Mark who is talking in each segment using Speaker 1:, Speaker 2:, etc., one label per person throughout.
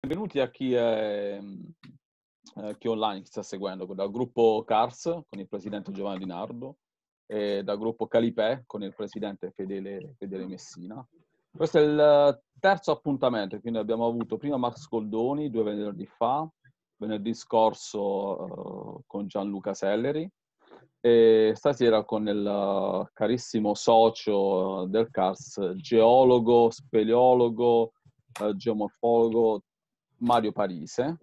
Speaker 1: Benvenuti a chi è, eh, chi online chi sta seguendo, dal gruppo CARS con il presidente Giovanni Di Nardo e dal gruppo Calipè con il presidente Fedele, Fedele Messina. Questo è il terzo appuntamento, quindi abbiamo avuto prima Max Goldoni due venerdì fa, venerdì scorso eh, con Gianluca Selleri e stasera con il carissimo socio del CARS, geologo, speleologo, eh, geomorfologo, Mario Parise.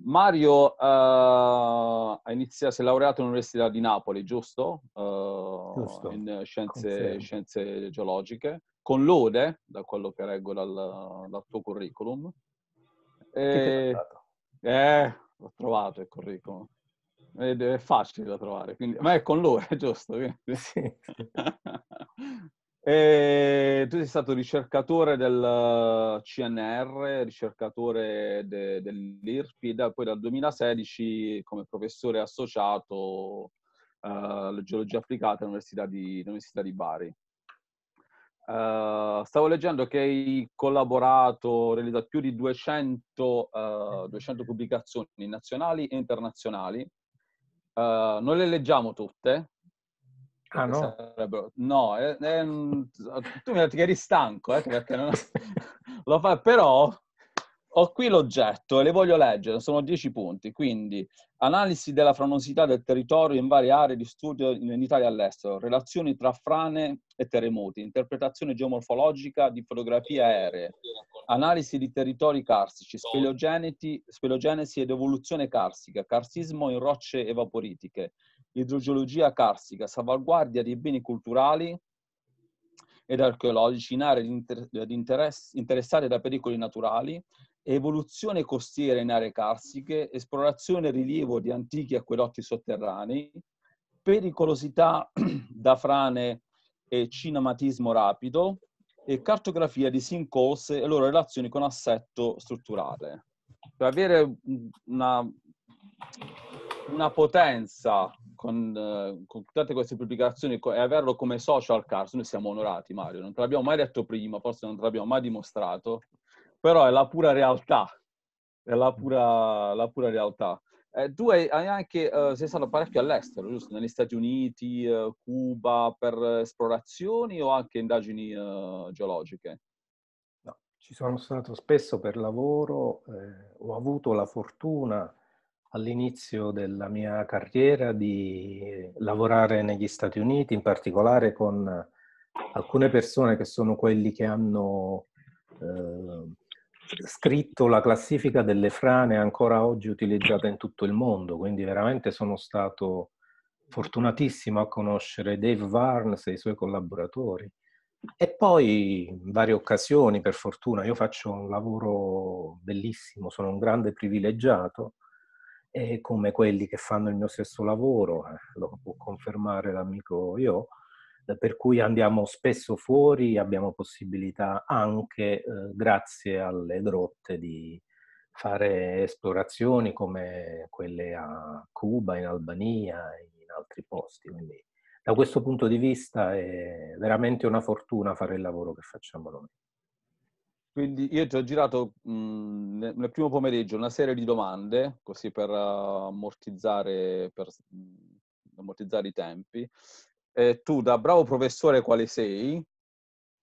Speaker 1: Mario uh, eh, inizia, si è laureato all'Università di Napoli, giusto? Uh, giusto. In scienze, scienze, geologiche, con lode, da quello che reggo dal, dal tuo curriculum. E, eh, eh, l'ho trovato il curriculum. Ed è facile da trovare, quindi... ma è con lode, giusto? Sì. E tu sei stato ricercatore del eh, CNR, ricercatore de, dell'IRPID, poi dal 2016 come professore associato eh, alla geologia applicata all'Università di, all'Università di Bari. Uh, stavo leggendo che hai collaborato, realizzato più di 200, uh, 200 pubblicazioni nazionali e internazionali. Uh, eh, non le leggiamo tutte, Ah, no? Sarebbero... No, è, eh, è... Ehm, tu mi hai detto che eri stanco, eh, perché non... lo fa, però ho qui l'oggetto e le voglio leggere, sono dieci punti, quindi analisi della franosità del territorio in varie aree di studio in Italia e all'estero, relazioni tra frane e terremoti, interpretazione geomorfologica di fotografie aeree, analisi di territori carsici, speleogenesi ed evoluzione carsica, carsismo in rocce evaporitiche, idrogeologia carsica, salvaguardia dei beni culturali ed archeologici in aree di interess- interessate da pericoli naturali, evoluzione costiera in aree carsiche, esplorazione e rilievo di antichi acquedotti sotterranei, pericolosità da frane e cinematismo rapido e cartografia di sincose e loro relazioni con assetto strutturale. Per avere una, una potenza con, eh, con, tutte queste pubblicazioni e averlo come social cars, noi siamo onorati Mario, non te l'abbiamo mai detto prima, forse non te l'abbiamo mai dimostrato, però è la pura realtà, è la pura, la pura realtà. Eh, tu hai, anche, eh, sei stato parecchio all'estero, giusto? Negli Stati Uniti, eh, Cuba, per esplorazioni o anche indagini eh, geologiche?
Speaker 2: No, ci sono stato spesso per lavoro, eh, ho avuto la fortuna all'inizio della mia carriera di lavorare negli Stati Uniti, in particolare con alcune persone che sono quelli che hanno eh, scritto la classifica delle frane ancora oggi utilizzata in tutto il mondo, quindi veramente sono stato fortunatissimo a conoscere Dave Varnes e i suoi collaboratori. E poi in varie occasioni, per fortuna, io faccio un lavoro bellissimo, sono un grande privilegiato, eh, come quelli che fanno il mio stesso lavoro, eh, lo può confermare l'amico io, eh, per cui andiamo spesso fuori, abbiamo possibilità anche eh, grazie alle drotte di fare esplorazioni come quelle a
Speaker 1: Cuba, in Albania,
Speaker 2: in altri posti. Quindi da questo punto di vista è veramente una fortuna fare il lavoro che facciamo noi.
Speaker 1: Quindi io ti ho girato mh, mhmm, nel primo pomeriggio una serie di domande, così per ammortizzare, per mhmm, ammortizzare i tempi. E tu, da bravo professore quale sei,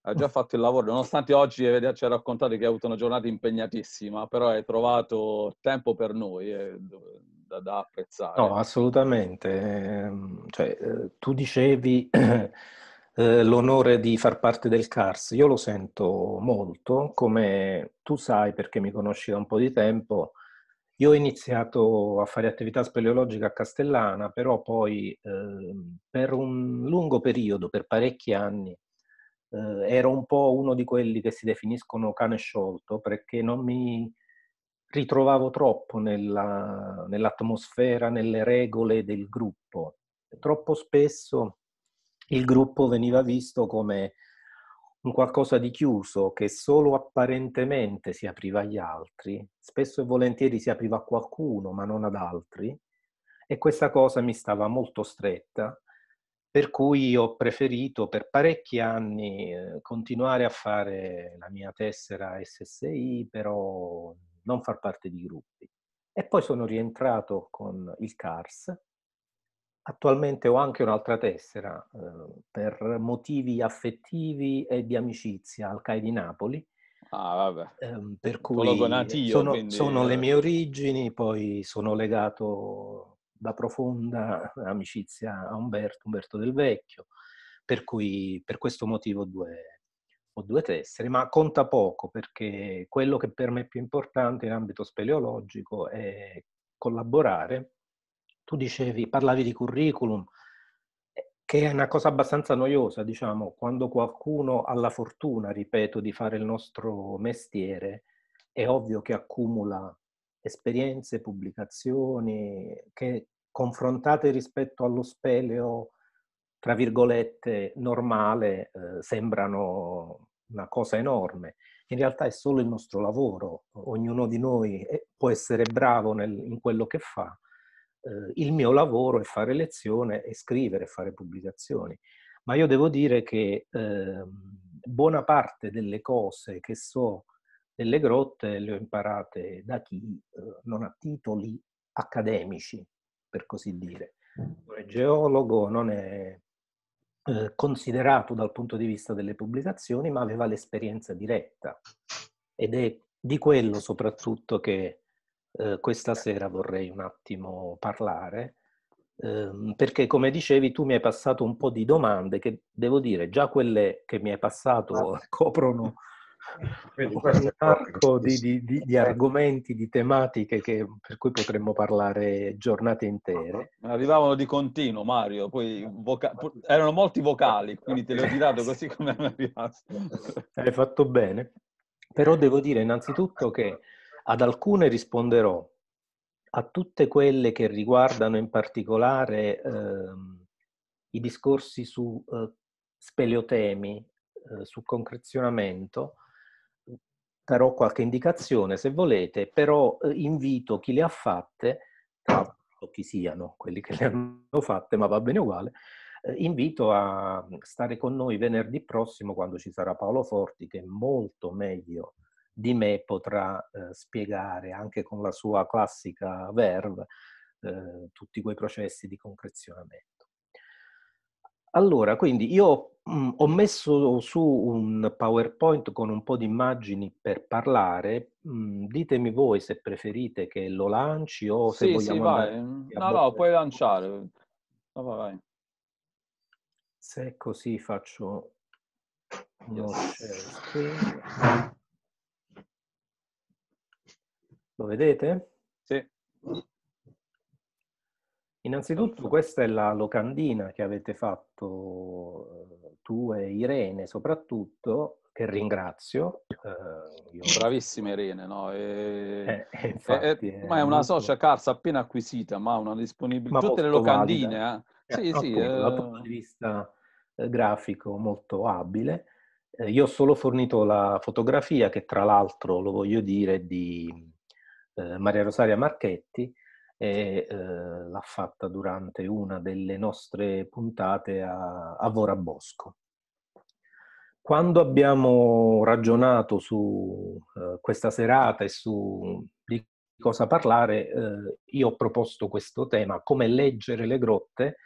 Speaker 1: hai già fatto il lavoro, nonostante oggi ci hai raccontato che hai avuto una giornata impegnatissima, però hai trovato tempo per noi eh, da, da, apprezzare. No,
Speaker 2: assolutamente. Ehm, cioè, eh, tu dicevi... Eh, l'onore di far parte del CARS. Io lo sento molto, come tu sai perché mi conosci da un po' di tempo. Io ho iniziato a fare attività speleologica a Castellana, però poi eh, per un lungo periodo, per parecchi anni, eh, ero un po' uno di quelli che si definiscono cane sciolto perché non mi ritrovavo troppo nella, nell'atmosfera, nelle regole del gruppo. Troppo spesso il gruppo veniva visto come un qualcosa di chiuso che solo apparentemente si apriva agli altri, spesso e volentieri si apriva a qualcuno ma non ad altri e questa cosa mi stava molto stretta, per cui ho preferito per parecchi anni eh, continuare a fare la mia tessera SSI, però non far parte di gruppi. E poi sono rientrato con il CARS Attualmente ho anche un'altra tessera eh, per motivi affettivi e di amicizia al CAI di Napoli. Ah, ehm, eh, per cui sono, quindi... sono, eh. le mie origini, poi sono legato da profonda amicizia a Umberto, Umberto del Vecchio, per cui per questo motivo ho due, ho due tessere, ma conta poco perché quello che per me è più importante in ambito speleologico è collaborare tu dicevi, parlavi di curriculum, eh, che è una cosa abbastanza noiosa, diciamo, quando qualcuno ha la fortuna, ripeto, di fare il nostro mestiere, è ovvio che accumula esperienze, pubblicazioni, che confrontate rispetto allo speleo, tra virgolette, normale, eh, sembrano una cosa enorme. In realtà è solo il nostro lavoro, ognuno di noi eh, può essere bravo nel, in quello che fa, eh, il mio lavoro è fare lezione e scrivere, fare pubblicazioni. Ma io devo dire che eh, buona parte delle cose che so delle grotte le ho imparate da chi eh, non ha titoli accademici, per così dire. Non è geologo, non è eh, considerato dal punto di vista delle pubblicazioni, ma aveva l'esperienza diretta. Ed è di quello soprattutto che eh, questa certo. sera vorrei un attimo parlare, eh, perché come dicevi tu mi hai passato un po' di domande che devo dire già quelle che mi hai passato coprono
Speaker 3: un arco di,
Speaker 2: di, di, di, argomenti, di tematiche che, per cui potremmo parlare giornate intere.
Speaker 1: Arrivavano di continuo, Mario, poi voca- erano molti vocali, quindi te li ho eh, girato così come è arrivati.
Speaker 2: Hai fatto bene. Però devo dire innanzitutto che ad alcune risponderò, a tutte quelle che riguardano in particolare ehm, i discorsi su eh, speleotemi, eh, su concrezionamento, darò qualche indicazione se volete, però eh, invito chi le ha fatte, o chi siano quelli che le hanno fatte, ma va bene uguale, eh, invito a stare con noi venerdì prossimo quando ci sarà Paolo Forti che è molto meglio di me potrà eh, spiegare anche con la sua classica verve eh, tutti quei processi di concrezionamento. Allora, quindi io mh, mm, ho messo su un PowerPoint con un po' di immagini per parlare. Mh, mm, ditemi voi se preferite che lo lanci o se sì, vogliamo... Sì, No, no, puoi
Speaker 1: lanciare. No, vai, vai.
Speaker 2: Se è così faccio uno share lo vedete? Sì. Innanzitutto questa è la locandina che avete fatto eh, tu e Irene soprattutto, che ringrazio.
Speaker 1: Eh, io... Bravissima Irene, no? E... Eh, infatti, eh, è, è, eh, ma è una molto... social Cars appena acquisita, ma una disponibilità. Tutte le locandine. Eh. Sì, sì, Dal punto
Speaker 2: di vista grafico molto abile. io ho solo fornito la fotografia che tra l'altro, lo voglio dire, di eh, Maria Rosaria Marchetti e eh, l'ha fatta durante una delle nostre puntate a, a Vora Bosco. Quando abbiamo ragionato su eh, questa serata e su di cosa parlare, eh, io ho proposto questo tema, come leggere le grotte,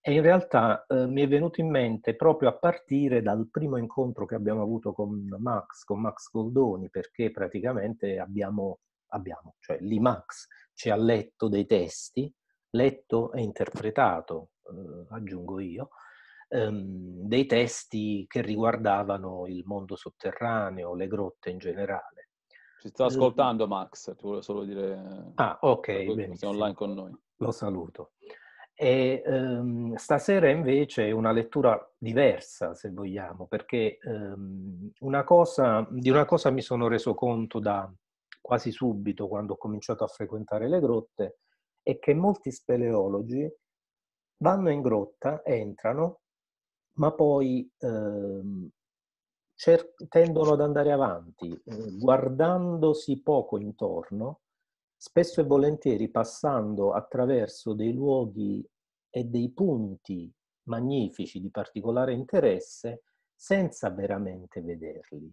Speaker 2: e in realtà eh, mi è venuto in mente proprio a partire dal primo incontro che abbiamo avuto con Max, con Max Goldoni, perché praticamente abbiamo abbiamo, cioè l'IMAX ci ha letto dei testi, letto e interpretato, eh, aggiungo io, ehm, dei testi che riguardavano il mondo sotterraneo, le grotte in generale. Ci
Speaker 1: sta eh, ascoltando Max, ti volevo solo dire... Ah, ok, Sei online con noi.
Speaker 2: Lo saluto. E, ehm, stasera invece è una lettura diversa, se vogliamo, perché ehm, una cosa, di una cosa mi sono reso conto da, quasi subito quando ho cominciato a frequentare le grotte è che molti speleologi vanno in grotta, entrano, ma poi eh, cer- tendono ad andare avanti, eh, guardandosi poco intorno, spesso e volentieri passando attraverso dei luoghi e dei punti magnifici di particolare interesse senza veramente vederli.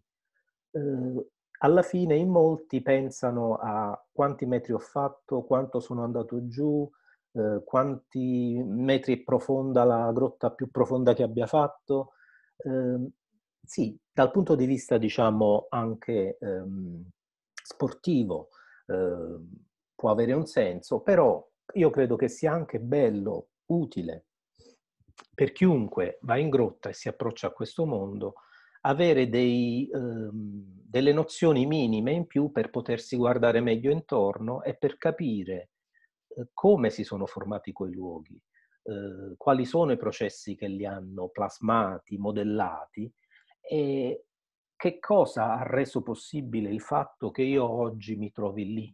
Speaker 2: Eh, alla fine in molti pensano a quanti metri ho fatto, quanto sono andato giù, eh, quanti metri è profonda la grotta più profonda che abbia fatto. Eh, sì, dal punto di vista diciamo anche ehm, sportivo eh, può avere un senso, però io credo che sia anche bello, utile per chiunque va in grotta e si approccia a questo mondo avere dei, ehm, delle nozioni minime in più per potersi guardare meglio intorno e per capire eh, come si sono formati quei luoghi, eh, quali sono i processi che li hanno plasmati, modellati e che cosa ha reso possibile il fatto che io oggi mi trovi lì,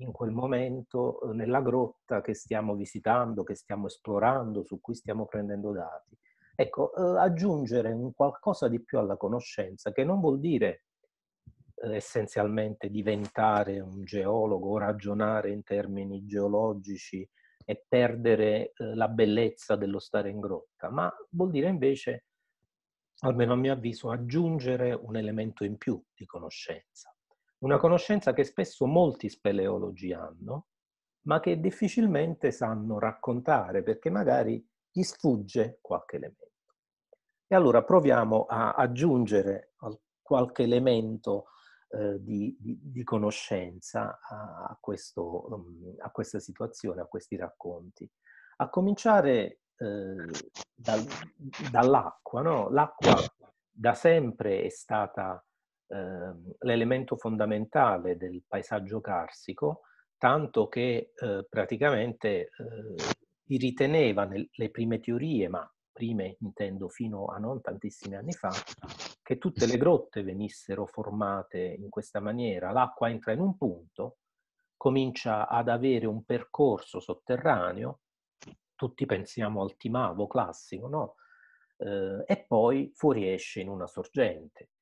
Speaker 2: in quel momento, eh, nella grotta che stiamo visitando, che stiamo esplorando, su cui stiamo prendendo dati. Ecco, eh, aggiungere un qualcosa di più alla conoscenza, che non vuol dire eh, essenzialmente diventare un geologo o ragionare in termini geologici e perdere eh, la bellezza dello stare in grotta, ma vuol dire invece, almeno a mio avviso, aggiungere un elemento in più di conoscenza. Una conoscenza che spesso molti speleologi hanno, ma che difficilmente sanno raccontare perché magari gli sfugge qualche elemento. E allora proviamo a aggiungere qualche elemento eh, di, di, di, conoscenza a, questo, mm, a, questa situazione, a questi racconti. A cominciare eh, dal, dall'acqua. No? L'acqua da sempre è stata eh, l'elemento fondamentale del paesaggio carsico, tanto che eh, praticamente eh, si riteneva nelle prime teorie, ma prime intendo fino a non tantissimi anni fa, che tutte le grotte venissero formate in questa maniera. L'acqua entra in un punto, comincia ad avere un percorso sotterraneo, tutti pensiamo al timavo classico, no? Eh, e poi fuoriesce in una sorgente.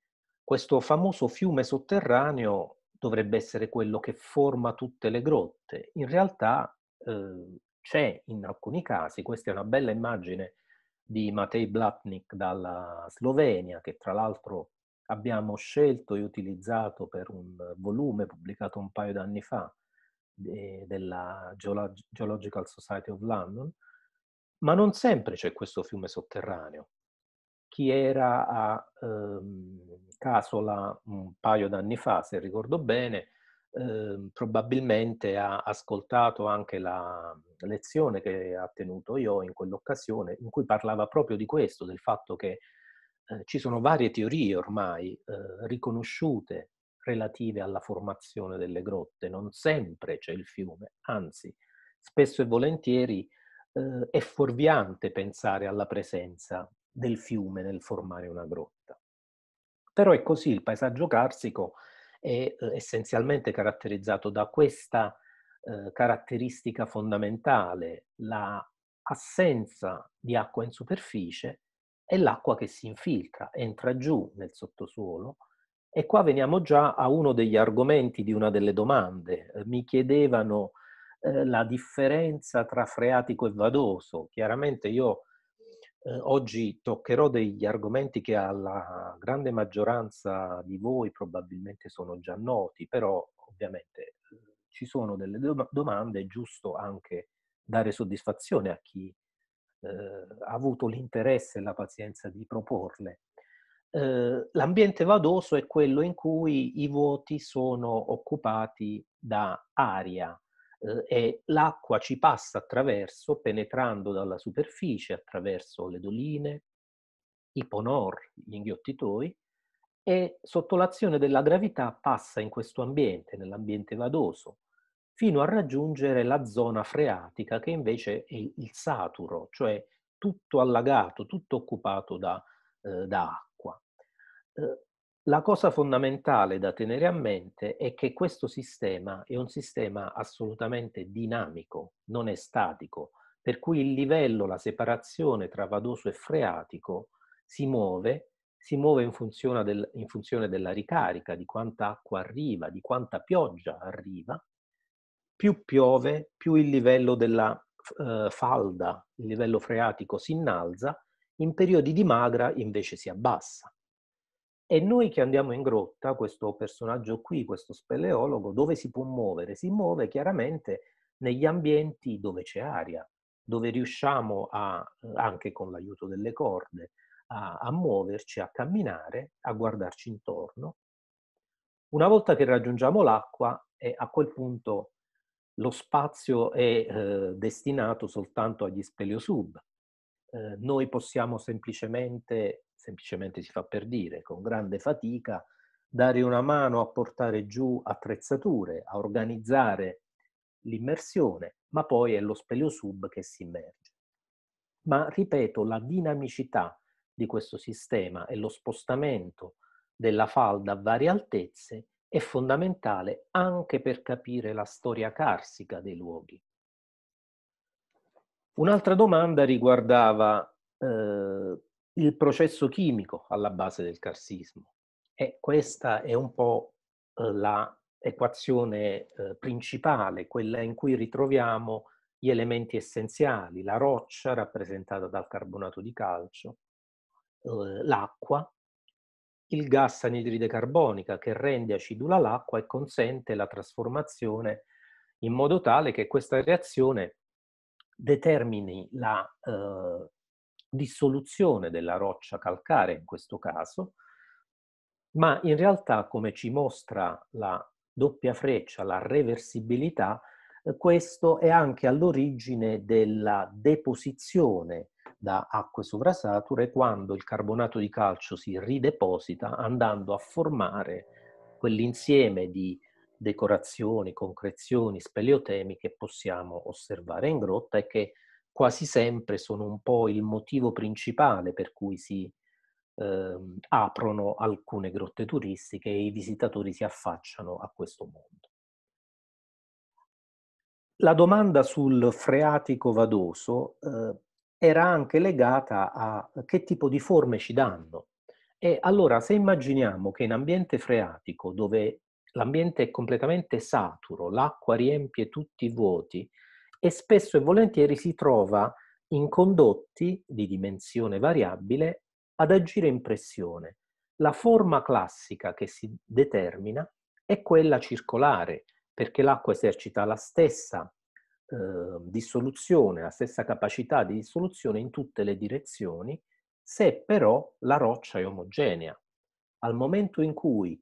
Speaker 2: Questo famoso fiume sotterraneo dovrebbe essere quello che forma tutte le grotte. In realtà eh, c'è in alcuni casi, questa è una bella immagine di Matej Blatnik dalla Slovenia, che tra l'altro abbiamo scelto e utilizzato per un volume pubblicato un paio d'anni fa della Geological Society of London, ma non sempre c'è questo fiume sotterraneo. Chi era a ehm, Casola un paio d'anni fa, se ricordo bene, Ehm, probabilmente ha ascoltato anche la mhmm, lezione che ha tenuto io in quell'occasione, in cui parlava proprio di questo, del fatto che eh, ci sono varie teorie ormai eh, riconosciute relative alla formazione delle grotte, non sempre c'è il fiume, anzi spesso e volentieri ehm, è fuorviante pensare alla presenza del fiume nel formare una grotta. Però è così, il paesaggio carsico è eh, essenzialmente caratterizzato da questa eh, caratteristica fondamentale, la assenza di acqua in superficie e l'acqua che si infiltra, entra giù nel sottosuolo. E qua veniamo già a uno degli argomenti di una delle domande. Mi chiedevano eh, la differenza tra freatico e vadoso. Chiaramente io eh, oggi toccherò degli argomenti che alla grande maggioranza di voi probabilmente sono già noti, però ovviamente ehm, ci sono delle do- domande, è giusto anche dare soddisfazione a chi eh, ha avuto l'interesse e la pazienza di proporle. Ehm, l'ambiente vadoso è quello in cui i voti sono occupati da aria, Uhm, e l'acqua ci passa attraverso, penetrando dalla superficie, attraverso le doline, i ponor, gli inghiottitoi, e sotto l'azione della gravità passa in questo ambiente, nell'ambiente vadoso, fino a raggiungere la zona freatica che invece è il saturo, cioè tutto allagato, tutto occupato da, eh, da acqua. Eh, la cosa fondamentale da tenere a mente è che questo sistema è un sistema assolutamente dinamico, non è statico, per cui il livello, la separazione tra vadoso e freatico si muove, si muove in funzione, del, in funzione della ricarica, di quanta acqua arriva, di quanta pioggia arriva. Più piove, più il livello della eh, falda, il livello freatico si innalza, in periodi di magra invece si abbassa. E noi che andiamo in grotta, questo personaggio qui, questo speleologo, dove si può muovere? Si muove chiaramente negli ambienti dove c'è aria, dove riusciamo a, anche con l'aiuto delle corde, a, a muoverci, a camminare, a guardarci intorno. Una volta che raggiungiamo l'acqua, a quel punto lo spazio è eh, destinato soltanto agli speleosub. Eh, noi possiamo semplicemente semplicemente si fa per dire, con grande fatica, dare una mano a portare giù attrezzature, a organizzare l'immersione, ma poi è lo speleo sub che si immerge. Ma ripeto, la dinamicità di questo sistema e lo spostamento della falda a varie altezze è fondamentale anche per capire la storia carsica dei luoghi. Un'altra domanda riguardava eh, il processo chimico alla base del carsismo. E questa è un po' eh, l'equazione eh, principale, quella in cui ritroviamo gli elementi essenziali, la roccia rappresentata dal carbonato di calcio, eh, l'acqua, il gas anidride carbonica che rende acidula l'acqua e consente la trasformazione in modo tale che questa reazione determini la eh, dissoluzione della roccia calcarea in questo caso, ma in realtà, come ci mostra la doppia freccia, la reversibilità, questo è anche all'origine della deposizione da acque sovrasature quando il carbonato di calcio si rideposita andando a formare quell'insieme di decorazioni, concrezioni speleotemi che possiamo osservare in grotta e che quasi sempre sono un po' il motivo principale per cui si eh, aprono alcune grotte turistiche e i visitatori si affacciano a questo mondo. La domanda sul freatico vadoso eh, era anche legata a che tipo di forme ci danno. E allora se immaginiamo che in ambiente freatico, dove l'ambiente è completamente saturo, l'acqua riempie tutti i vuoti, e spesso e volentieri si trova in condotti di dimensione variabile ad agire in pressione. La forma classica che si determina è quella circolare, perché l'acqua esercita la stessa eh, dissoluzione, la stessa capacità di dissoluzione in tutte le direzioni, se però la roccia è omogenea. Al momento in cui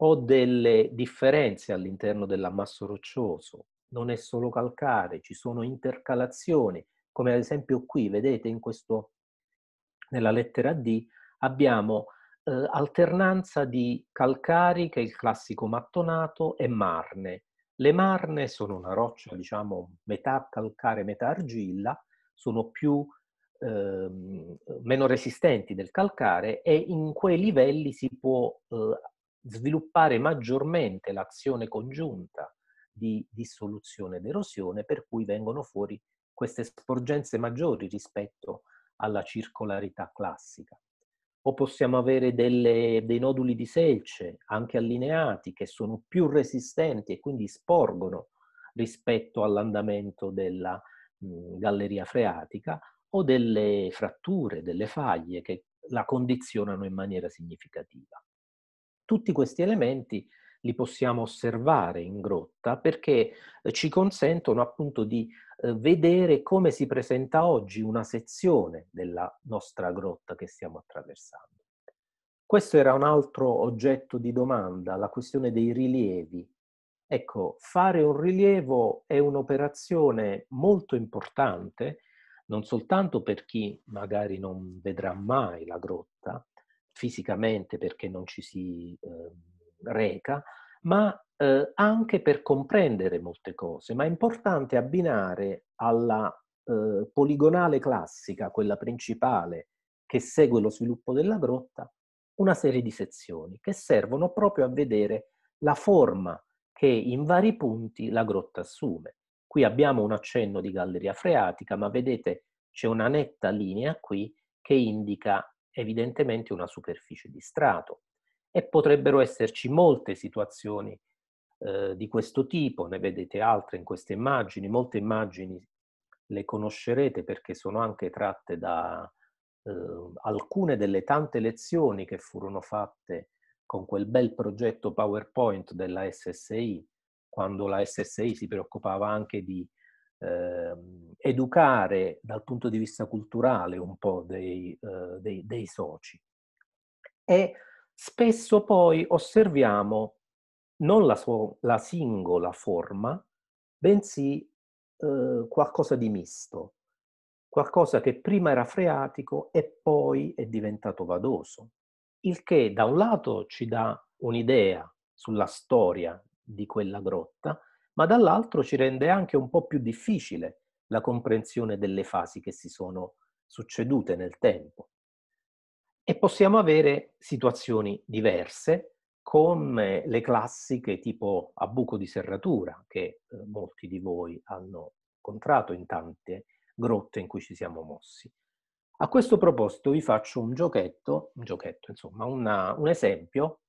Speaker 2: ho delle differenze all'interno dell'ammasso roccioso non è solo calcare, ci sono intercalazioni, come ad esempio qui, vedete in questo, nella lettera D, abbiamo eh, alternanza di calcari, che è il classico mattonato, e marne. Le marne sono una roccia, diciamo, metà calcare, metà argilla, sono più, ehm, meno resistenti del calcare e in quei livelli si può eh, sviluppare maggiormente l'azione congiunta di dissoluzione ed erosione, per cui vengono fuori queste sporgenze maggiori rispetto alla circolarità classica. O possiamo avere delle, dei noduli di selce, anche allineati, che sono più resistenti e quindi sporgono rispetto all'andamento della mh, mhmm, galleria freatica, o delle fratture, delle faglie che la condizionano in maniera significativa. Tutti questi elementi li possiamo osservare in grotta perché eh, ci consentono appunto di eh, vedere come si presenta oggi una sezione della nostra grotta che stiamo attraversando. Questo era un altro oggetto di domanda, la questione dei rilievi. Ecco, fare un rilievo è un'operazione molto importante, non soltanto per chi magari non vedrà mai la grotta fisicamente perché non ci si eh, reca, ma eh, anche per comprendere molte cose. Ma è importante abbinare alla eh, poligonale classica, quella principale che segue lo sviluppo della grotta, una serie di sezioni che servono proprio a vedere la forma che in vari punti la grotta assume. Qui abbiamo un accenno di galleria freatica, ma vedete c'è una netta linea qui che indica evidentemente una superficie di strato e potrebbero esserci molte situazioni eh, di questo tipo, ne vedete altre in queste immagini, molte immagini le conoscerete perché sono anche tratte da eh, alcune delle tante lezioni che furono fatte con quel bel progetto PowerPoint della SSI, quando la SSI si preoccupava anche di eh, educare dal punto di vista culturale un po' dei, eh, dei, dei soci. E spesso poi osserviamo non la, so- la singola forma, bensì eh, qualcosa di misto, qualcosa che prima era freatico e poi è diventato vadoso, il che da un lato ci dà un'idea sulla storia di quella grotta, ma dall'altro ci rende anche un po' più difficile la comprensione delle fasi che si sono succedute nel tempo. E possiamo avere situazioni diverse con eh, le classiche tipo a buco di serratura che eh, molti di voi hanno incontrato in tante grotte in cui ci siamo mossi. A questo proposito vi faccio un giochetto, un giochetto insomma, una, un esempio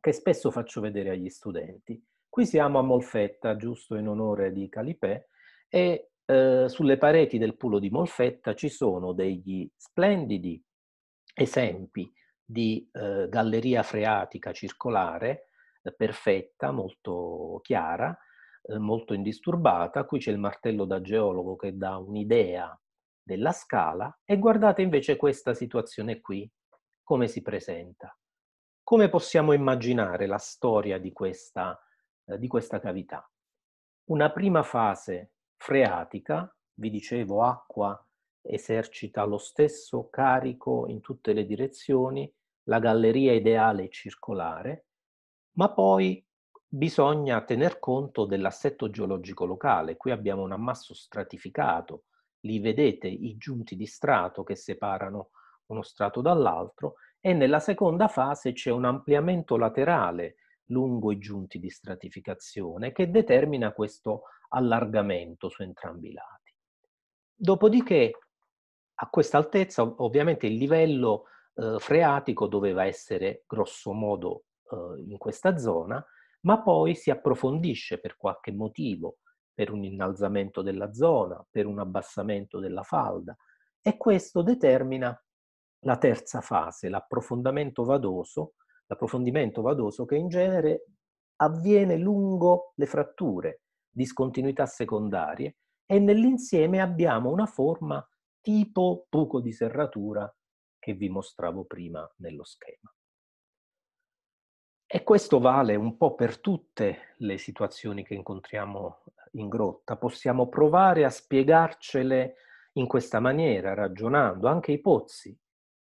Speaker 2: che spesso faccio vedere agli studenti. Qui siamo a Molfetta, giusto in onore di Calipè, e eh, sulle pareti del pulo di Molfetta ci sono degli splendidi esempi di eh, galleria freatica circolare, eh, perfetta, molto chiara, eh, molto indisturbata. Qui c'è il martello da geologo che dà un'idea della scala e guardate invece questa situazione qui, come si presenta. Come possiamo immaginare la storia di questa, eh, di questa cavità? Una prima fase freatica, vi dicevo acqua esercita lo stesso carico in tutte le direzioni, la galleria ideale è circolare, ma poi bisogna tener conto dell'assetto geologico locale. Qui abbiamo un ammasso stratificato, li vedete i giunti di strato che separano uno strato dall'altro e nella seconda fase c'è un ampliamento laterale lungo i giunti di stratificazione che determina questo allargamento su entrambi i lati. Dopodiché a questa altezza ovviamente il livello eh, freatico doveva essere grossomodo eh, in questa zona, ma poi si approfondisce per qualche motivo, per un innalzamento della zona, per un abbassamento della falda e questo determina la terza fase, l'approfondimento vadoso, l'approfondimento vadoso che in genere avviene lungo le fratture, discontinuità secondarie e nell'insieme abbiamo una forma tipo buco di serratura che vi mostravo prima nello schema. E questo vale un po' per tutte le situazioni che incontriamo in grotta. Possiamo provare a spiegarcele in questa maniera, ragionando, anche i pozzi.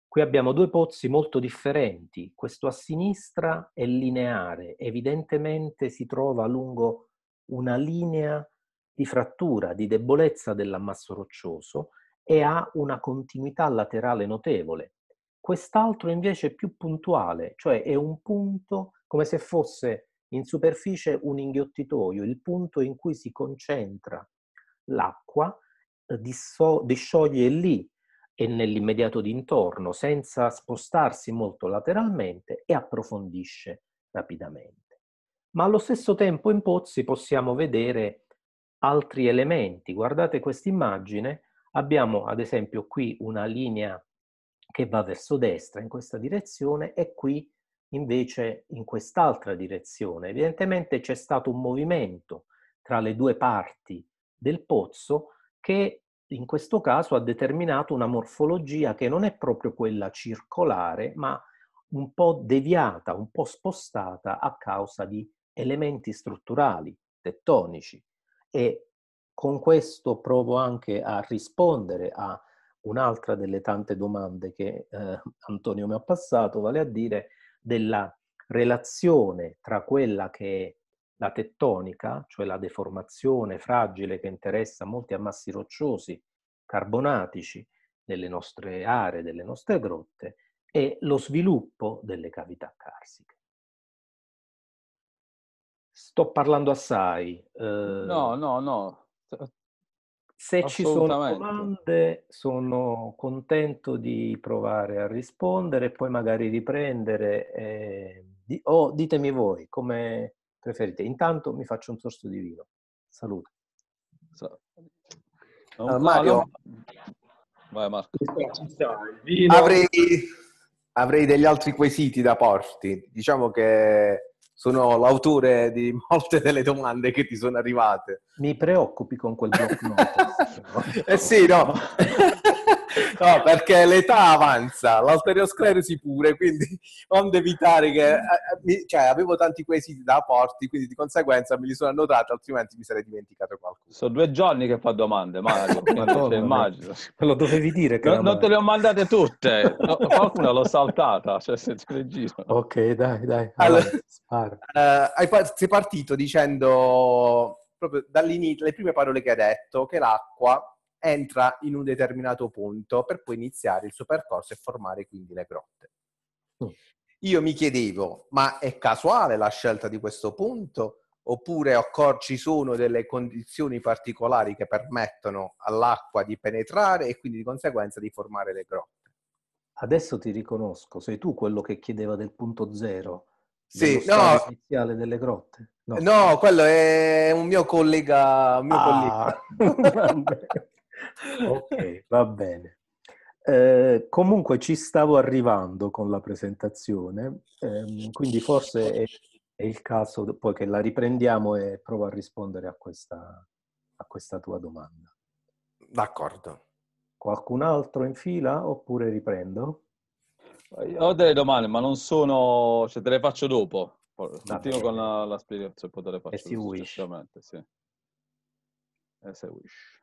Speaker 2: Qui abbiamo due pozzi molto differenti, questo a sinistra è lineare, evidentemente si trova lungo una linea di frattura, di debolezza dell'ammasso roccioso, e ha una continuità laterale notevole. Quest'altro invece è più puntuale, cioè è un punto come se fosse in superficie un inghiottitoio, il punto in cui si concentra l'acqua, eh, disso- discioglie lì e nell'immediato dintorno, senza spostarsi molto lateralmente e approfondisce rapidamente. Ma allo stesso tempo in pozzi possiamo vedere altri elementi. Guardate questa immagine. Abbiamo ad esempio qui una linea che va verso destra in questa direzione e qui invece in quest'altra direzione. Evidentemente c'è stato un movimento tra le due parti del pozzo che in questo caso ha determinato una morfologia che non è proprio quella circolare, ma un po' deviata, un po' spostata a causa di elementi strutturali, tettonici. E con questo provo anche a rispondere a un'altra delle tante domande che eh, Antonio mi ha passato, vale a dire della relazione tra quella che è la tettonica, cioè la deformazione fragile che interessa molti ammassi rocciosi carbonatici nelle nostre aree, delle nostre grotte, e lo sviluppo delle cavità carsiche. Sto parlando assai. Eh... No,
Speaker 1: no, no, Certo. Se ci sono
Speaker 2: domande sono contento di provare a rispondere e poi magari riprendere eh, o oh, ditemi voi come preferite. Intanto mi faccio un sorso di vino. Saluto. Allora, ah, Mario, vai Marco. Avrei, avrei degli
Speaker 4: altri quesiti da porti. Diciamo che sono l'autore di molte delle domande che ti sono arrivate.
Speaker 2: Mi preoccupi con quel blog
Speaker 4: eh sì, no. no, perché l'età avanza, l'alteriosclerosi pure, quindi onde evitare che... Eh, cioè, avevo tanti quesiti da porti, quindi di conseguenza
Speaker 1: me li sono annotati, altrimenti mi sarei dimenticato qualcosa. Sono due giorni che fa domande, Mario, Madonna, cioè, immagino. lo dovevi dire che... No, non te le ho mandate tutte, qualcuno l'ho saltata, cioè se te le giro. Ok, dai, dai. Allora, eh, hai sei partito
Speaker 4: dicendo proprio dall'inizio, le prime parole che hai detto, che l'acqua entra in un determinato punto per poi iniziare il suo percorso e formare quindi le grotte. Mm. Io mi chiedevo, ma è casuale la scelta di questo punto? Oppure ci sono delle condizioni particolari che permettono all'acqua di penetrare e quindi di conseguenza di formare le grotte?
Speaker 2: Adesso ti riconosco, sei tu quello che chiedeva del punto zero,
Speaker 4: sì, no.
Speaker 2: iniziale delle grotte? No. no. quello è un mio collega. Un mio ah, collega.
Speaker 3: ok,
Speaker 2: va bene. Eh, comunque ci stavo arrivando con la presentazione, ehm, quindi forse è, è, il caso poi che la riprendiamo e provo a rispondere a questa, a questa tua domanda. D'accordo. Qualcun altro in fila oppure riprendo?
Speaker 1: Eh, ho delle domande, ma non sono... Cioè, te le faccio dopo. Continuo con la, la spiegazione, poi te le faccio successivamente. Sì. As I wish.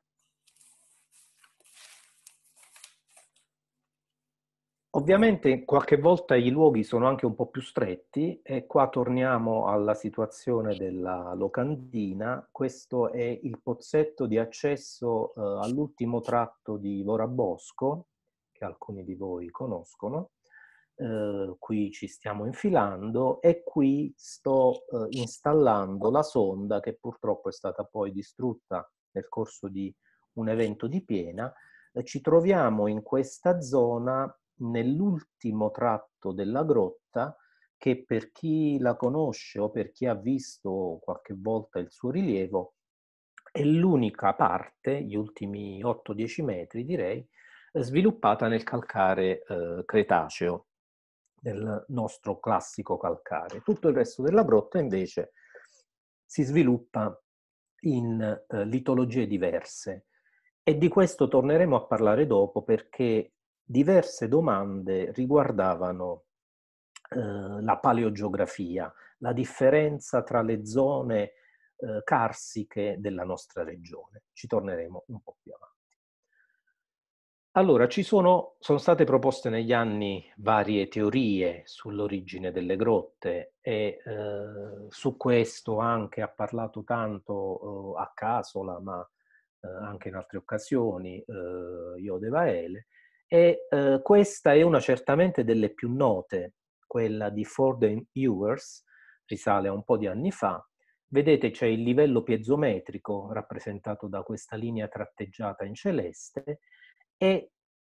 Speaker 2: Ovviamente qualche volta i luoghi sono anche un po' più stretti e qua torniamo alla situazione della locandina. Questo è il pozzetto di accesso eh, all'ultimo tratto di Bosco, che alcuni di voi conoscono. Eh, qui ci stiamo infilando e qui sto eh, installando la sonda che purtroppo è stata poi distrutta nel corso di un evento di piena. Eh, ci troviamo in questa zona nell'ultimo tratto della grotta che per chi la conosce o per chi ha visto qualche volta il suo rilievo è l'unica parte, gli ultimi 8-10 metri direi, sviluppata nel calcare eh, cretaceo, nel nostro classico calcare. Tutto il resto della grotta invece si sviluppa in eh, litologie diverse e di questo torneremo a parlare dopo perché diverse domande riguardavano eh, la paleogeografia, la differenza tra le zone eh, carsiche della nostra regione. Ci torneremo un po' più avanti. Allora, ci sono, sono state proposte negli anni varie teorie sull'origine delle grotte e eh, su questo anche ha parlato tanto eh, a Casola, ma eh, anche in altre occasioni, eh, Iode Vaele, e eh, questa è una certamente delle più note, quella di Forden Ewers, risale a un po' di anni fa. Vedete c'è il livello piezometrico rappresentato da questa linea tratteggiata in celeste e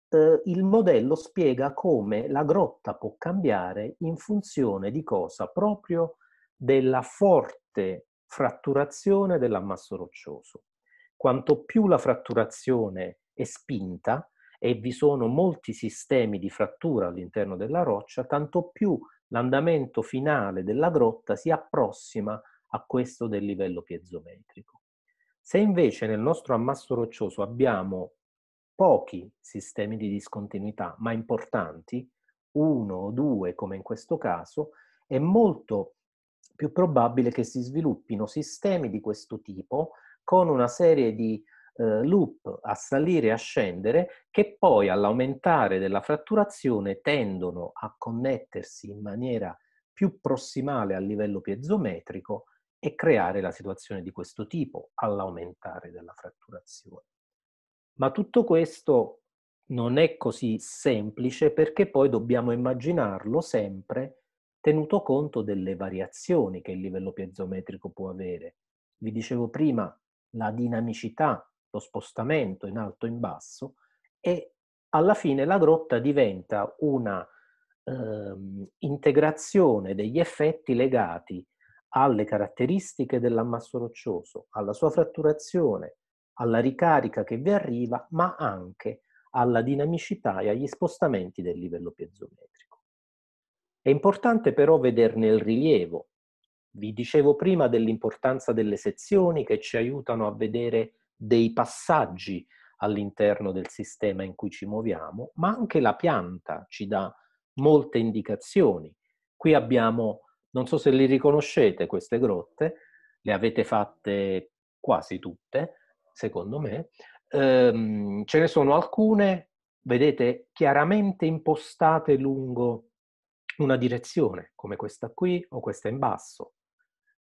Speaker 2: eh, il modello spiega come la grotta può cambiare in funzione di cosa? Proprio della forte fratturazione dell'ammasso roccioso. Quanto più la fratturazione è spinta, e vi sono molti sistemi di frattura all'interno della roccia, tanto più l'andamento finale della grotta si approssima a questo del livello piezometrico. Se invece nel nostro ammasso roccioso abbiamo pochi sistemi di discontinuità, ma importanti, uno o due come in questo caso, è molto più probabile che si sviluppino sistemi di questo tipo con una serie di eh, loop a salire e a scendere che poi all'aumentare della fratturazione tendono a connettersi in maniera più prossimale al livello piezometrico e creare la situazione di questo tipo all'aumentare della fratturazione. Ma tutto questo non è così semplice perché poi dobbiamo immaginarlo sempre tenuto conto delle variazioni che il livello piezometrico può avere. Vi dicevo prima, la dinamicità lo spostamento in alto e in basso e alla fine la grotta diventa una ehm, integrazione degli effetti legati alle caratteristiche dell'ammasso roccioso, alla sua fratturazione, alla ricarica che vi arriva, ma anche alla dinamicità e agli spostamenti del livello piezometrico. È importante però vederne il rilievo. Vi dicevo prima dell'importanza delle sezioni che ci aiutano a vedere dei passaggi all'interno del sistema in cui ci muoviamo, ma anche la pianta ci dà molte indicazioni. Qui abbiamo, non so se li riconoscete queste grotte, le avete fatte quasi tutte, secondo me, ehm, ce ne sono alcune, vedete, chiaramente impostate lungo una direzione, come questa qui o questa in basso.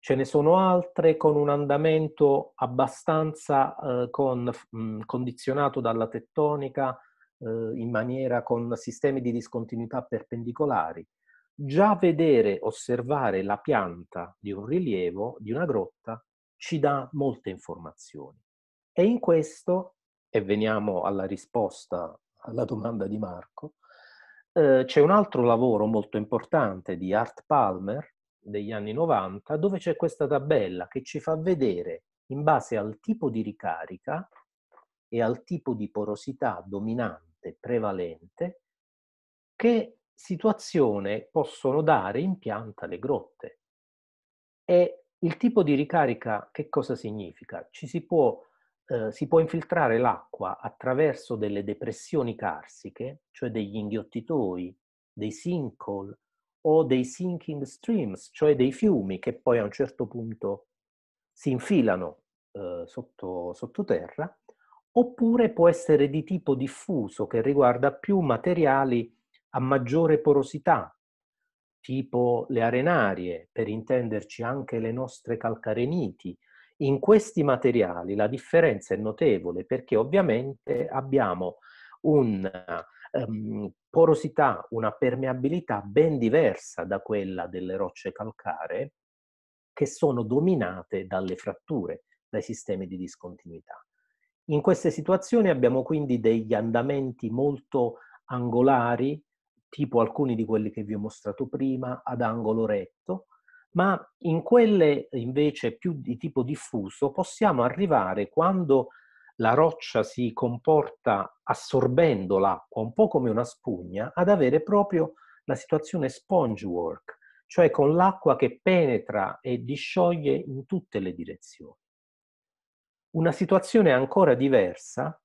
Speaker 2: Ce ne sono altre con un andamento abbastanza eh, con, mh, mm, condizionato dalla tettonica eh, in maniera con sistemi di discontinuità perpendicolari. Già vedere, osservare la pianta di un rilievo, di una grotta, ci dà molte informazioni. E in questo, e veniamo alla risposta alla domanda di Marco, eh, c'è un altro lavoro molto importante di Art Palmer degli anni 90 dove c'è questa tabella che ci fa vedere in base al tipo di ricarica e al tipo di porosità dominante prevalente che situazione possono dare in pianta le grotte. E il tipo di ricarica che cosa significa? Ci si può, eh, si può infiltrare l'acqua attraverso delle depressioni carsiche, cioè degli inghiottitoi, dei sinkhole, o dei sinking streams, cioè dei fiumi che poi a un certo punto si infilano eh, sottoterra, sotto oppure può essere di tipo diffuso che riguarda più materiali a maggiore porosità, tipo le arenarie, per intenderci anche le nostre calcareniti. In questi materiali la differenza è notevole perché ovviamente abbiamo un ehm, porosità, una permeabilità ben diversa da quella delle rocce calcaree che sono dominate dalle fratture, dai sistemi di discontinuità. In queste situazioni abbiamo quindi degli andamenti molto angolari, tipo alcuni di quelli che vi ho mostrato prima, ad angolo retto, ma in quelle invece più di tipo diffuso possiamo arrivare quando la roccia si comporta assorbendo l'acqua, un po' come una spugna, ad avere proprio la situazione sponge work, cioè con l'acqua che penetra e discioglie in tutte le direzioni. Una situazione ancora diversa,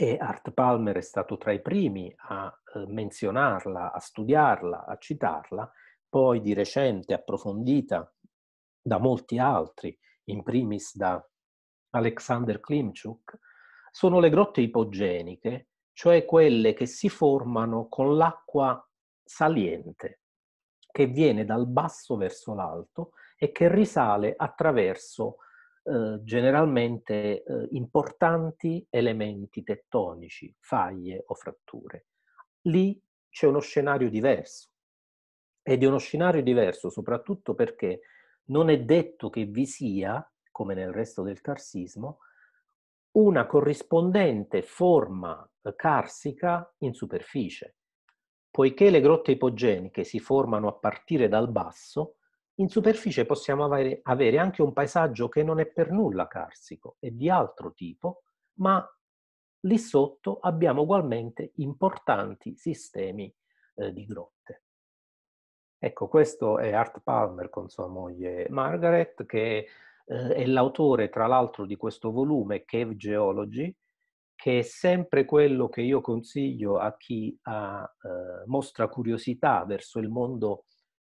Speaker 2: e Art Palmer è stato tra i primi a eh, menzionarla, a studiarla, a citarla, poi di recente approfondita da molti altri, in primis da Alexander Klimchuk, sono le grotte ipogeniche, cioè quelle che si formano con l'acqua saliente che viene dal basso verso l'alto e che risale attraverso eh, generalmente eh, importanti elementi tettonici, faglie o fratture. Lì c'è uno scenario diverso ed è uno scenario diverso soprattutto perché non è detto che vi sia come nel resto del carsismo, una corrispondente forma carsica in superficie. Poiché le grotte ipogeniche si formano a partire dal basso, in superficie possiamo avere, avere, anche un paesaggio che non è per nulla carsico, è di altro tipo, ma lì sotto abbiamo ugualmente importanti sistemi eh, di grotte. Ecco, questo è Art Palmer con sua moglie Margaret, che eh, è l'autore, tra l'altro, di questo volume, Cave Geology, che è sempre quello che io consiglio a chi ha, eh, mostra curiosità verso il mondo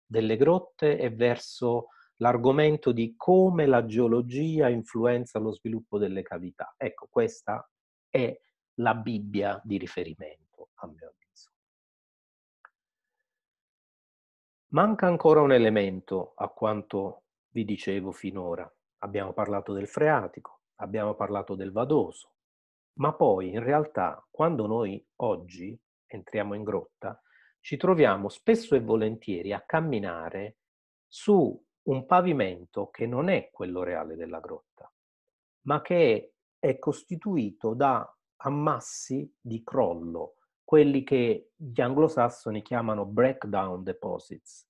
Speaker 2: delle grotte e verso l'argomento di come la geologia influenza lo sviluppo delle cavità. Ecco, questa è la Bibbia di riferimento, a
Speaker 3: mio avviso.
Speaker 2: Manca ancora un elemento a quanto vi dicevo finora. Abbiamo parlato del freatico, abbiamo parlato del vadoso, ma poi in realtà quando noi oggi entriamo in grotta ci troviamo spesso e volentieri a camminare su un pavimento che non è quello reale della grotta, ma che è costituito da ammassi di crollo, quelli che gli anglosassoni chiamano breakdown deposits,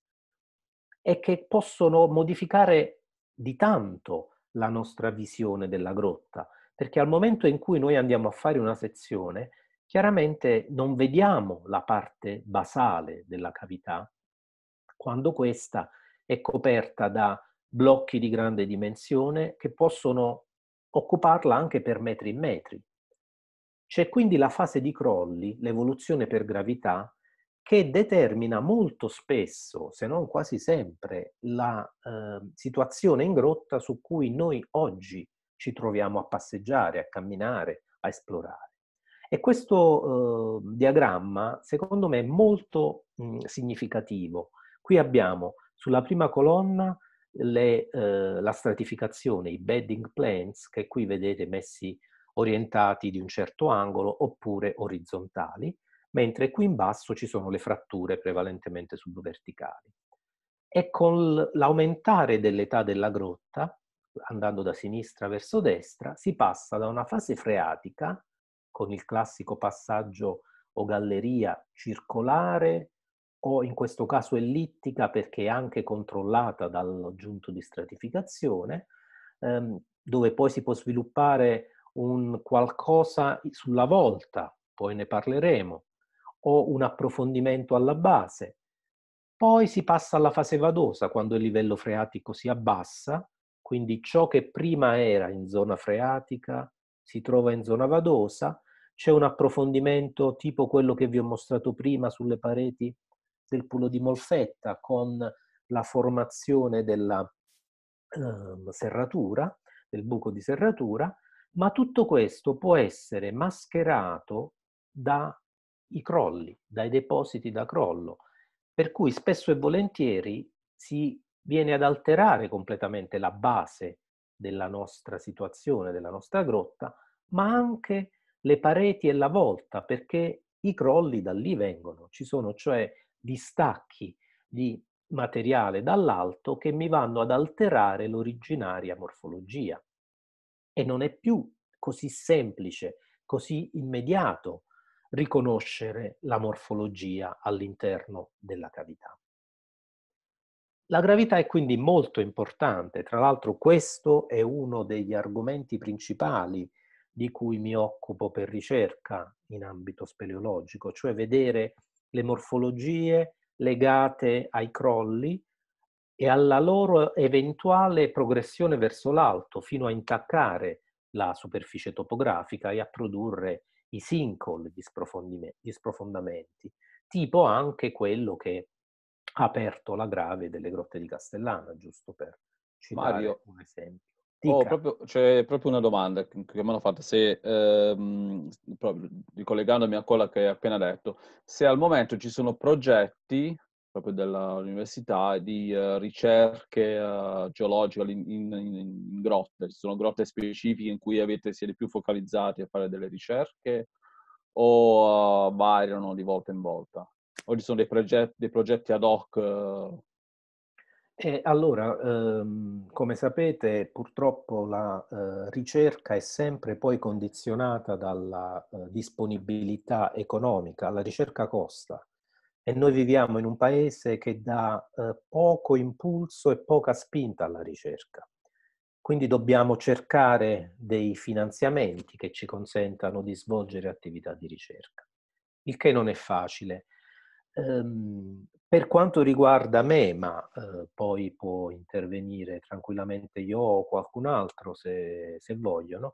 Speaker 2: e che possono modificare di tanto la nostra visione della grotta, perché al momento in cui noi andiamo a fare una sezione, chiaramente non vediamo la parte basale della cavità, quando questa è coperta da blocchi di grande dimensione che possono occuparla anche per metri e metri. C'è quindi la fase di crolli, l'evoluzione per gravità, che determina molto spesso, se non quasi sempre, la eh, situazione in grotta su cui noi oggi ci troviamo a passeggiare, a camminare, a esplorare. E questo eh, diagramma, secondo me, è molto mh, mhmm, significativo. Qui abbiamo sulla prima colonna le, eh, la stratificazione, i bedding plans, che qui vedete messi orientati di un certo angolo oppure orizzontali, mentre qui in basso ci sono le fratture prevalentemente subverticali. E con l'aumentare dell'età della grotta, andando da sinistra verso destra, si passa da una fase freatica, con il classico passaggio o galleria circolare, o in questo caso ellittica perché è anche controllata dall'aggiunto di stratificazione, ehm, dove poi si può sviluppare un qualcosa sulla volta, poi ne parleremo, o un approfondimento alla base. Poi si passa alla fase vadosa, quando il livello freatico si abbassa, quindi ciò che prima era in zona freatica si trova in zona vadosa, c'è un approfondimento tipo quello che vi ho mostrato prima sulle pareti del pulo di Molfetta con la formazione della eh, serratura, del buco di serratura, ma tutto questo può essere mascherato da i crolli, dai depositi da crollo, per cui spesso e volentieri si viene ad alterare completamente la base della nostra situazione, della nostra grotta, ma anche le pareti e la volta, perché i crolli da lì vengono, ci sono cioè distacchi di materiale dall'alto che mi vanno ad alterare l'originaria morfologia. E non è più così semplice, così immediato riconoscere la morfologia all'interno della cavità. La gravità è quindi molto importante, tra l'altro questo è uno degli argomenti principali di cui mi occupo per ricerca in ambito speleologico, cioè vedere le morfologie legate ai crolli e alla loro eventuale progressione verso l'alto fino a intaccare la superficie topografica e a produrre i sinkhole di, di sprofondamenti, tipo anche quello che ha
Speaker 1: aperto la grave delle grotte di Castellana, giusto per
Speaker 3: citare Mario, un esempio.
Speaker 1: Oh, proprio, c'è proprio una domanda che mi hanno fatto, se, ehm, proprio, ricollegandomi a quella che hai appena detto, se al momento ci sono progetti proprio dell'università di uh, ricerche uh, geologiche in, in, in, grotte. Ci sono grotte specifiche in cui avete, siete più focalizzati a fare delle ricerche o uh, variano di volta in volta? O ci sono dei, progetti, dei progetti ad hoc?
Speaker 2: Eh, allora, ehm, come sapete, purtroppo la eh, ricerca è sempre poi condizionata dalla eh, disponibilità economica, la ricerca costa. E noi viviamo in un paese che dà eh, poco impulso e poca spinta alla ricerca. Quindi dobbiamo cercare dei finanziamenti che ci consentano di svolgere attività di ricerca, il che non è facile. Ehm, per quanto riguarda me, ma eh, poi può intervenire tranquillamente io o qualcun altro se, se vogliono,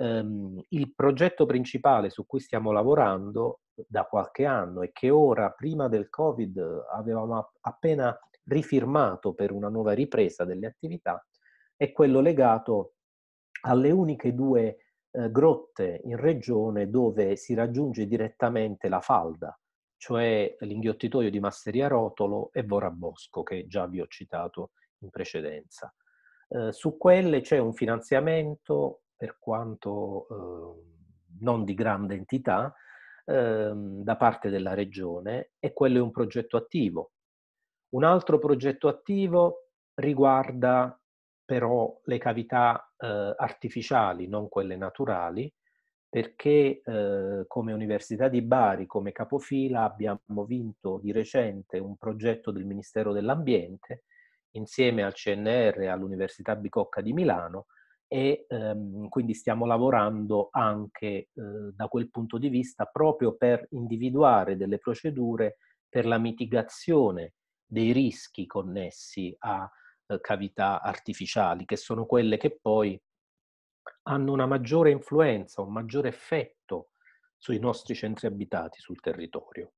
Speaker 2: Um, il progetto principale su cui stiamo lavorando da qualche anno e che ora, prima del Covid, avevamo appena rifirmato per una nuova ripresa delle attività, è quello legato alle uniche due eh, grotte in regione dove si raggiunge direttamente la falda, cioè l'inghiottitoio di Masseria Rotolo e Vorabosco, che già vi ho citato in precedenza. Eh, su quelle c'è un finanziamento per quanto ehm, non di grande entità, ehm, da parte della regione e quello è un progetto attivo. Un altro progetto attivo riguarda però le cavità eh, artificiali, non quelle naturali, perché eh, come Università di Bari, come capofila, abbiamo vinto di recente un progetto del Ministero dell'Ambiente insieme al CNR e all'Università Bicocca di Milano e ehm, quindi stiamo lavorando anche eh, da quel punto di vista proprio per individuare delle procedure per la mitigazione dei rischi connessi a eh, cavità artificiali, che sono quelle che poi hanno una maggiore influenza, un maggiore effetto sui nostri centri abitati, sul territorio.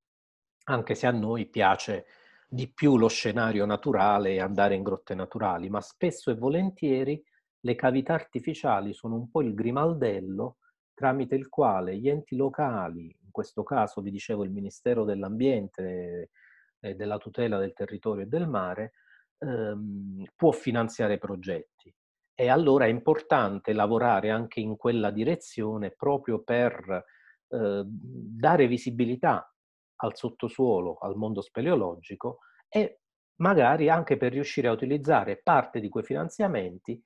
Speaker 2: Anche se a noi piace di più lo scenario naturale e andare in grotte naturali, ma spesso e volentieri le cavità artificiali sono un po' il grimaldello tramite il quale gli enti locali, in questo caso vi dicevo il Ministero dell'Ambiente e della tutela del territorio e del mare, ehm, può finanziare progetti. E allora è importante lavorare anche in quella direzione proprio per eh, dare visibilità al sottosuolo, al mondo speleologico e magari anche per riuscire a utilizzare parte di quei finanziamenti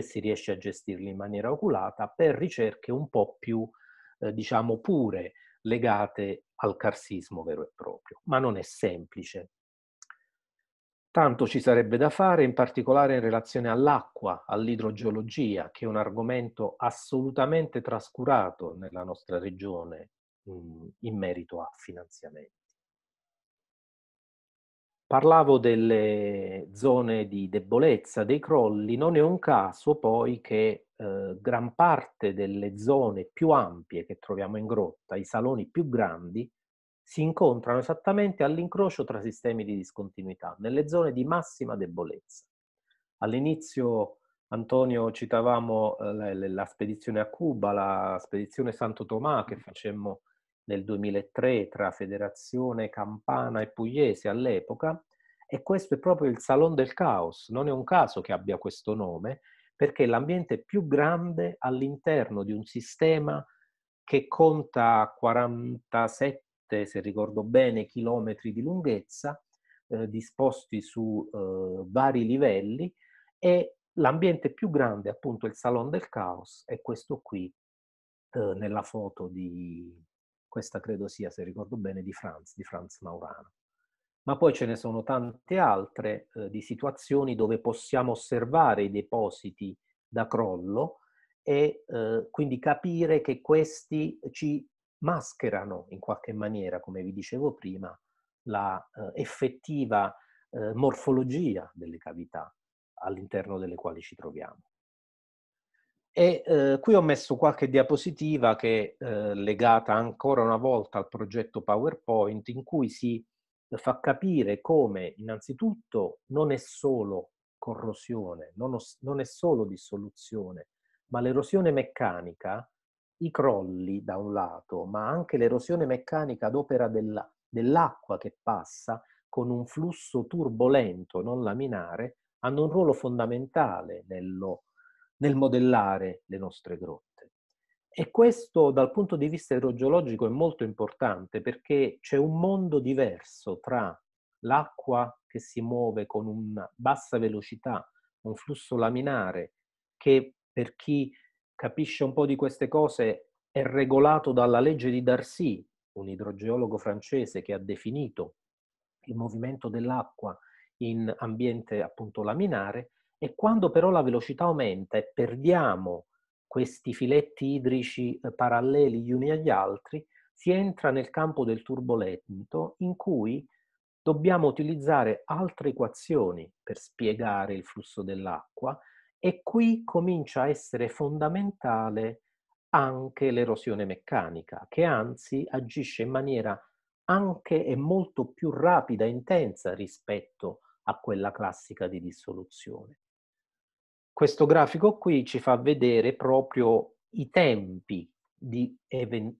Speaker 2: se si riesce a gestirli in maniera oculata, per ricerche un po' più, eh, diciamo, pure legate al carsismo vero e proprio, ma non è semplice. Tanto ci sarebbe da fare, in particolare in relazione all'acqua, all'idrogeologia, che è un argomento assolutamente trascurato nella nostra regione mm, in merito a finanziamenti. Parlavo delle zone di debolezza, dei crolli, non è un caso poi che eh, gran parte delle zone più ampie che troviamo in grotta, i saloni più grandi, si incontrano esattamente all'incrocio tra sistemi di discontinuità, nelle zone di massima debolezza. All'inizio Antonio citavamo eh, la, la spedizione a Cuba, la spedizione Santo Tomà che mm. facemmo nel 2003 tra Federazione Campana e Pugliese all'epoca e questo è proprio il Salon del Caos, non è un caso che abbia questo nome perché è l'ambiente più grande all'interno di un sistema che conta 47, se ricordo bene, chilometri di lunghezza, eh, disposti su eh, vari livelli e l'ambiente più grande, appunto è il Salon del Caos, è questo qui eh, nella foto di, questa credo sia, se ricordo bene, di Franz, di Franz Maurana. Ma poi ce ne sono tante altre eh, di situazioni dove possiamo osservare i depositi da crollo e eh, quindi capire che questi ci mascherano in qualche maniera, come vi dicevo prima, la eh, effettiva eh, morfologia delle cavità all'interno delle quali ci troviamo. E eh, qui ho messo qualche diapositiva che è eh, legata ancora una volta al progetto PowerPoint in cui si eh, fa capire come innanzitutto non è solo corrosione, non, os- non è solo dissoluzione, ma l'erosione meccanica, i crolli da un lato, ma anche l'erosione meccanica ad opera della- dell'acqua che passa con un flusso turbolento non laminare, hanno un ruolo fondamentale nello nel modellare le nostre grotte. E questo dal punto di vista idrogeologico è molto importante perché c'è un mondo diverso tra l'acqua che si muove con una bassa velocità, un flusso laminare, che per chi capisce un po' di queste cose è regolato dalla legge di Darcy, un idrogeologo francese che ha definito il movimento dell'acqua in ambiente appunto laminare, e quando però la velocità aumenta e perdiamo questi filetti idrici eh, paralleli gli uni agli altri, si entra nel campo del turbolento in cui dobbiamo utilizzare altre equazioni per spiegare il flusso dell'acqua e qui comincia a essere fondamentale anche l'erosione meccanica, che anzi agisce in maniera anche e molto più rapida e intensa rispetto a quella classica di dissoluzione. Questo grafico qui ci fa vedere proprio i tempi di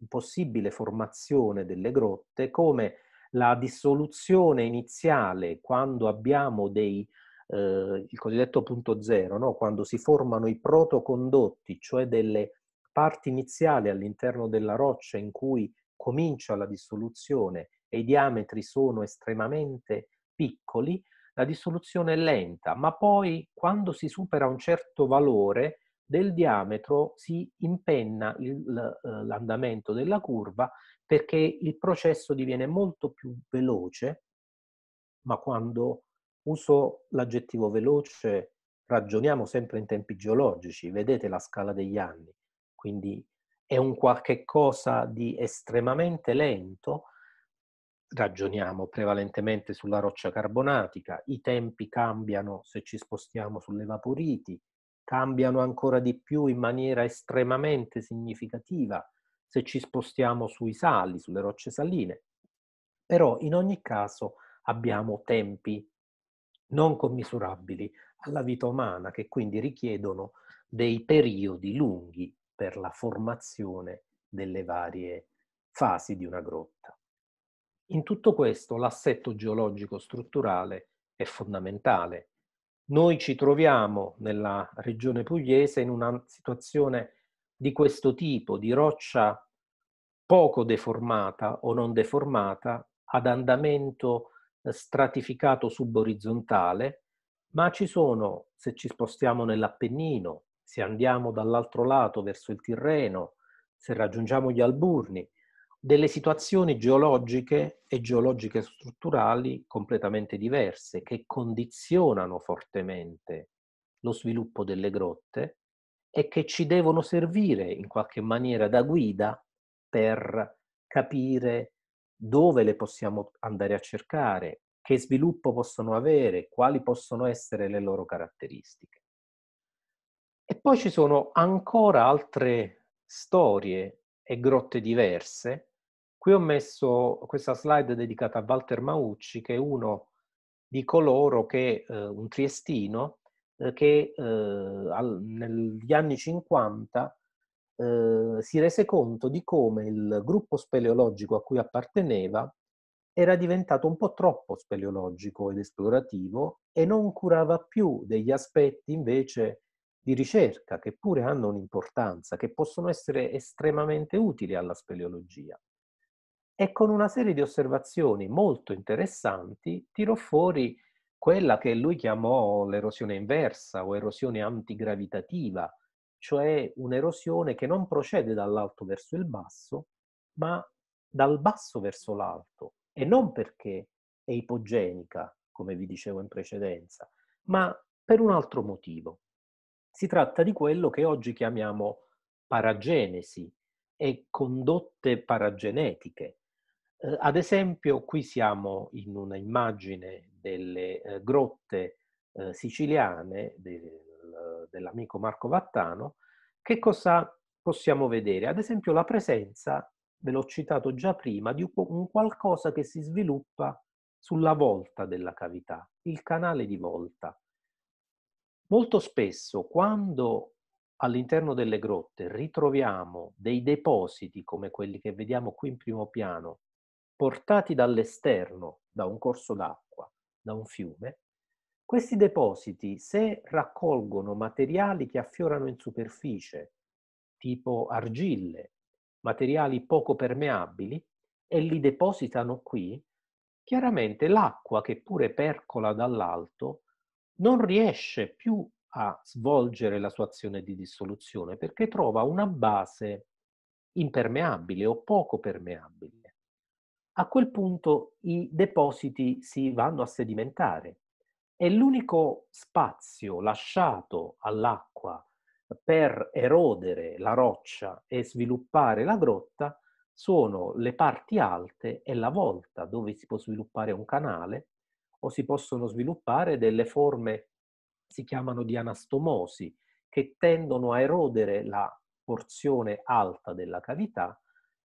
Speaker 2: possibile formazione delle grotte, come la dissoluzione iniziale quando abbiamo dei, eh, il cosiddetto punto zero, no? quando si formano i protocondotti, cioè delle parti iniziali all'interno della roccia in cui comincia la dissoluzione e i diametri sono estremamente piccoli, la dissoluzione è lenta, ma poi quando si supera un certo valore del diametro si impenna eh, l'andamento della curva perché il processo diviene molto più veloce, ma quando uso l'aggettivo veloce ragioniamo sempre in tempi geologici, vedete la scala degli anni, quindi è un qualche cosa di estremamente lento ragioniamo prevalentemente sulla roccia carbonatica, i tempi cambiano se ci spostiamo sulle vaporiti, cambiano ancora di più in maniera estremamente significativa se ci spostiamo sui sali, sulle rocce saline. Però in ogni caso abbiamo tempi non commisurabili alla vita umana che quindi richiedono dei periodi lunghi per la formazione delle varie fasi di una grotta. In tutto questo l'assetto geologico strutturale è fondamentale. Noi ci troviamo nella regione pugliese in una situazione di questo tipo, di roccia poco deformata o non deformata, ad andamento eh, stratificato suborizzontale, ma ci sono, se ci spostiamo nell'Appennino, se andiamo dall'altro lato verso il Tirreno, se raggiungiamo gli Alburni, delle situazioni geologiche e geologiche strutturali completamente diverse che condizionano fortemente lo sviluppo delle grotte e che ci devono servire in qualche maniera da guida per capire dove le possiamo andare a cercare, che sviluppo possono avere, quali possono essere le loro caratteristiche. E poi ci sono ancora altre storie e grotte diverse Qui ho messo questa slide dedicata a Walter Maucci, che è uno di coloro che, eh, un triestino, eh, che eh, al, negli anni 50 eh, si rese conto di come il gruppo speleologico a cui apparteneva era diventato un po' troppo speleologico ed esplorativo e non curava più degli aspetti invece di ricerca che pure hanno un'importanza, che possono essere estremamente utili alla speleologia e con una serie di osservazioni molto interessanti tirò fuori quella che lui chiamò l'erosione inversa o erosione antigravitativa, cioè un'erosione che non procede dall'alto verso il basso, ma dal basso verso l'alto, e non perché è ipogenica, come vi dicevo in precedenza, ma per un altro motivo. Si tratta di quello che oggi chiamiamo paragenesi e condotte paragenetiche, eh, ad esempio, qui siamo in una immagine delle eh, grotte eh, siciliane del, dell'amico Marco Vattano. Che cosa possiamo vedere? Ad esempio, la presenza, ve l'ho citato già prima, di un qualcosa che si sviluppa sulla volta della cavità, il canale di volta. Molto spesso quando all'interno delle grotte ritroviamo dei depositi come quelli che vediamo qui in primo piano portati dall'esterno, da un corso d'acqua, da un fiume, questi depositi, se raccolgono materiali che affiorano in superficie, tipo argille, materiali poco permeabili, e li depositano qui, chiaramente l'acqua che pure percola dall'alto non riesce più a svolgere la sua azione di dissoluzione perché trova una base impermeabile o poco permeabile a quel punto i depositi si vanno a sedimentare e l'unico spazio lasciato all'acqua per erodere la roccia e sviluppare la grotta sono le parti alte e la volta dove si può sviluppare un canale o si possono sviluppare delle forme, si chiamano di anastomosi, che tendono a erodere la porzione alta della cavità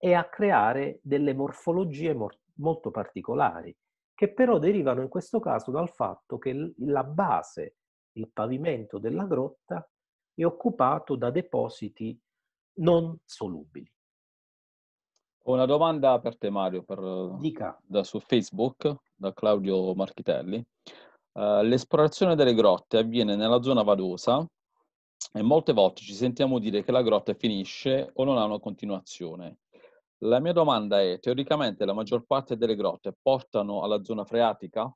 Speaker 2: e a creare delle morfologie mor- molto particolari, che però derivano in questo caso dal fatto che l- la base, il pavimento della grotta è occupato da
Speaker 1: depositi non solubili. Ho una domanda per te Mario, per, Dica. Da, su Facebook, da Claudio Marchitelli. Uh, l'esplorazione delle grotte avviene nella zona vadosa e molte volte ci sentiamo dire che la grotta finisce o non ha una continuazione. La mia domanda è, teoricamente la maggior parte delle grotte portano alla zona freatica?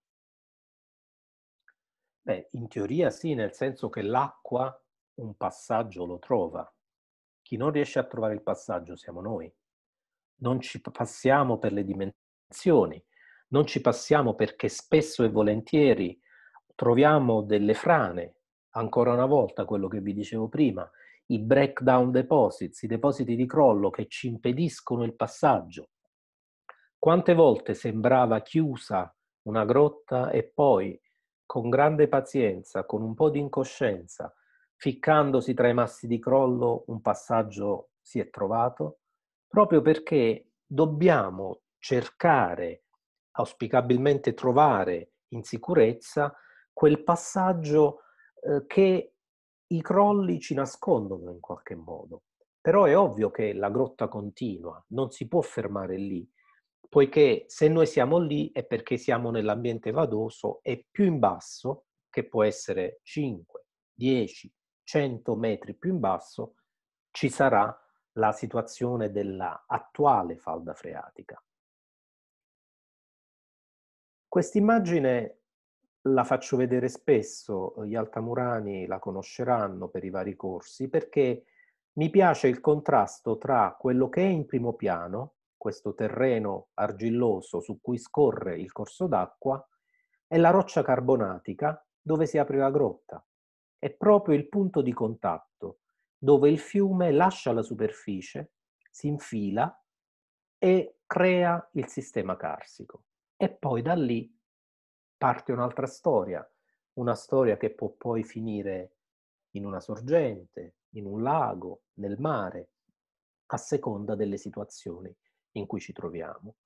Speaker 2: Beh, in teoria sì, nel senso che l'acqua un passaggio lo trova. Chi non riesce a trovare il passaggio siamo noi. Non ci passiamo per le dimensioni, non ci passiamo perché spesso e volentieri troviamo delle frane, ancora una volta quello che vi dicevo prima, i breakdown deposits, i depositi di crollo che ci impediscono il passaggio. Quante volte sembrava chiusa una grotta e poi, con grande pazienza, con un po' di incoscienza, ficcandosi tra i massi di crollo, un passaggio si è trovato, proprio perché dobbiamo cercare, auspicabilmente trovare in sicurezza, quel passaggio eh, che i crolli ci nascondono in qualche modo, però è ovvio che la grotta continua, non si può fermare lì, poiché se noi siamo lì è perché siamo nell'ambiente vadoso e più in basso, che può essere 5, 10, 100 metri più in basso, ci sarà la situazione dell'attuale falda freatica. Quest'immagine la faccio vedere spesso, gli altamurani la conosceranno per i vari corsi, perché mi piace il contrasto tra quello che è in primo piano, questo terreno argilloso su cui scorre il corso d'acqua, e la roccia carbonatica dove si apre la grotta. È proprio il punto di contatto dove il fiume lascia la superficie, si infila e crea il sistema carsico. E poi da lì parte un'altra storia, una storia che può poi finire in una sorgente, in un lago, nel mare, a seconda delle situazioni in cui ci troviamo.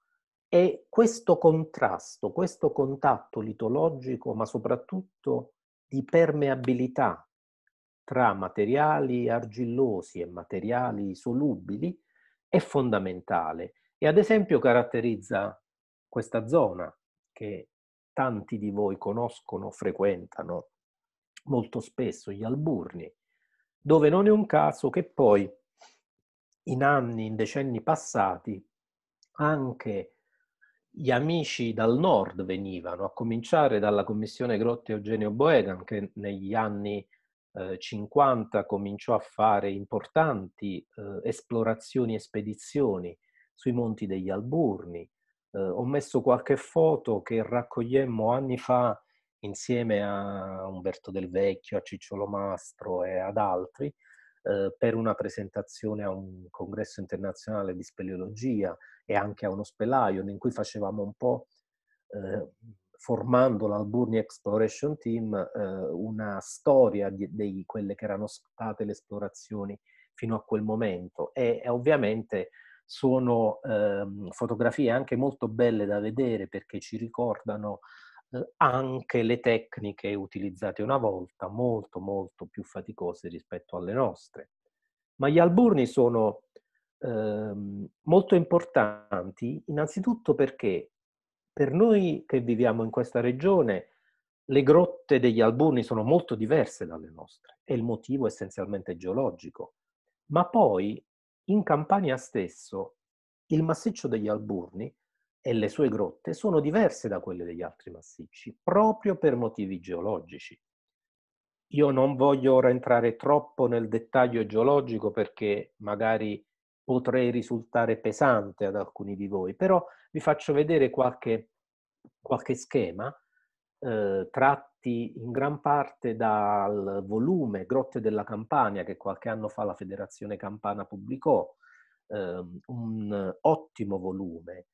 Speaker 2: E questo contrasto, questo contatto litologico, ma soprattutto di permeabilità tra materiali argillosi e materiali solubili è fondamentale e ad esempio caratterizza questa zona che tanti di voi conoscono, frequentano molto spesso gli alburni, dove non è un caso che poi in anni, in decenni passati, anche gli amici dal nord venivano, a cominciare dalla commissione Grotte Eugenio Boegan, che negli anni eh, 50 cominciò a fare importanti eh, esplorazioni e spedizioni sui monti degli Alburni, eh, ho messo qualche foto che raccogliemmo anni fa insieme a Umberto Del Vecchio, a Cicciolo Mastro e ad altri eh, per una presentazione a un congresso internazionale di speleologia e anche a uno spelaio in cui facevamo un po' eh, formando l'Alburni Exploration Team eh, una storia di, di, quelle che erano state le esplorazioni fino a quel momento e, e ovviamente sono ehm, fotografie anche molto belle da vedere perché ci ricordano eh, anche le tecniche utilizzate una volta, molto molto più faticose rispetto alle nostre. Ma gli alburni sono ehm, molto importanti innanzitutto perché per noi che viviamo in questa regione le grotte degli alburni sono molto diverse dalle nostre, e il motivo è essenzialmente geologico. Ma poi in Campania stesso il massiccio degli Alburni e le sue grotte sono diverse da quelle degli altri massicci, proprio per motivi geologici. Io non voglio ora entrare troppo nel dettaglio geologico perché magari potrei risultare pesante ad alcuni di voi, però vi faccio vedere qualche, qualche schema eh, tratti in gran parte dal volume Grotte della Campania che qualche anno fa la Federazione Campana pubblicò, eh, un ottimo volume.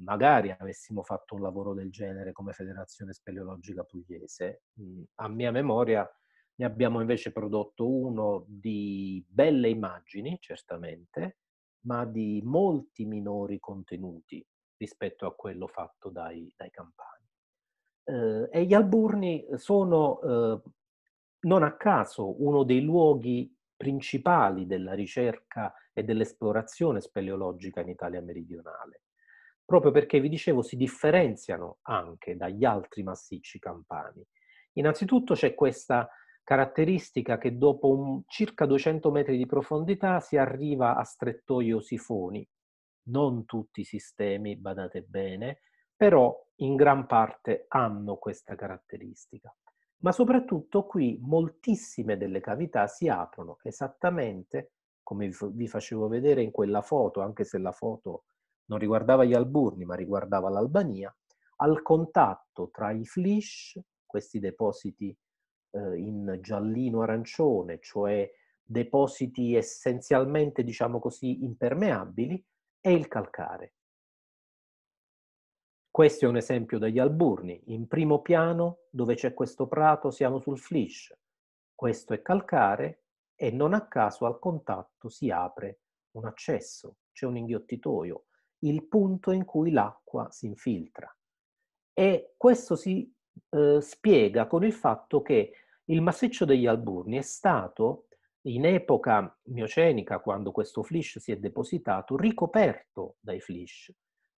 Speaker 2: Magari avessimo fatto un lavoro del genere come Federazione Speleologica Pugliese. Mm, a mia memoria ne abbiamo invece prodotto uno di belle immagini, certamente, ma di molti minori contenuti rispetto a quello fatto dai, dai campani. Ehm, e gli Alburni sono ehm, non a caso uno dei luoghi principali della ricerca e dell'esplorazione speleologica in Italia meridionale, proprio perché, vi dicevo, si differenziano anche dagli altri massicci campani. Innanzitutto c'è questa caratteristica che dopo un, circa 200 metri di profondità si arriva a strettoio sifoni, non tutti i sistemi, badate bene, però in gran parte hanno questa caratteristica. Ma soprattutto qui moltissime delle cavità si aprono esattamente come vi facevo vedere in quella foto, anche se la foto non riguardava gli alburni ma riguardava l'Albania, al contatto tra i flish, questi depositi eh, in giallino-arancione, cioè depositi essenzialmente, diciamo così, impermeabili, e il calcare. Questo è un esempio degli Alburni, in primo piano dove c'è questo prato siamo sul flish, questo è calcare e non a caso al contatto si apre un accesso, c'è un inghiottitoio, il punto in cui l'acqua si infiltra. E questo si eh, spiega con il fatto che il massiccio degli Alburni è stato, in epoca miocenica, quando questo flish si è depositato, ricoperto dai flish.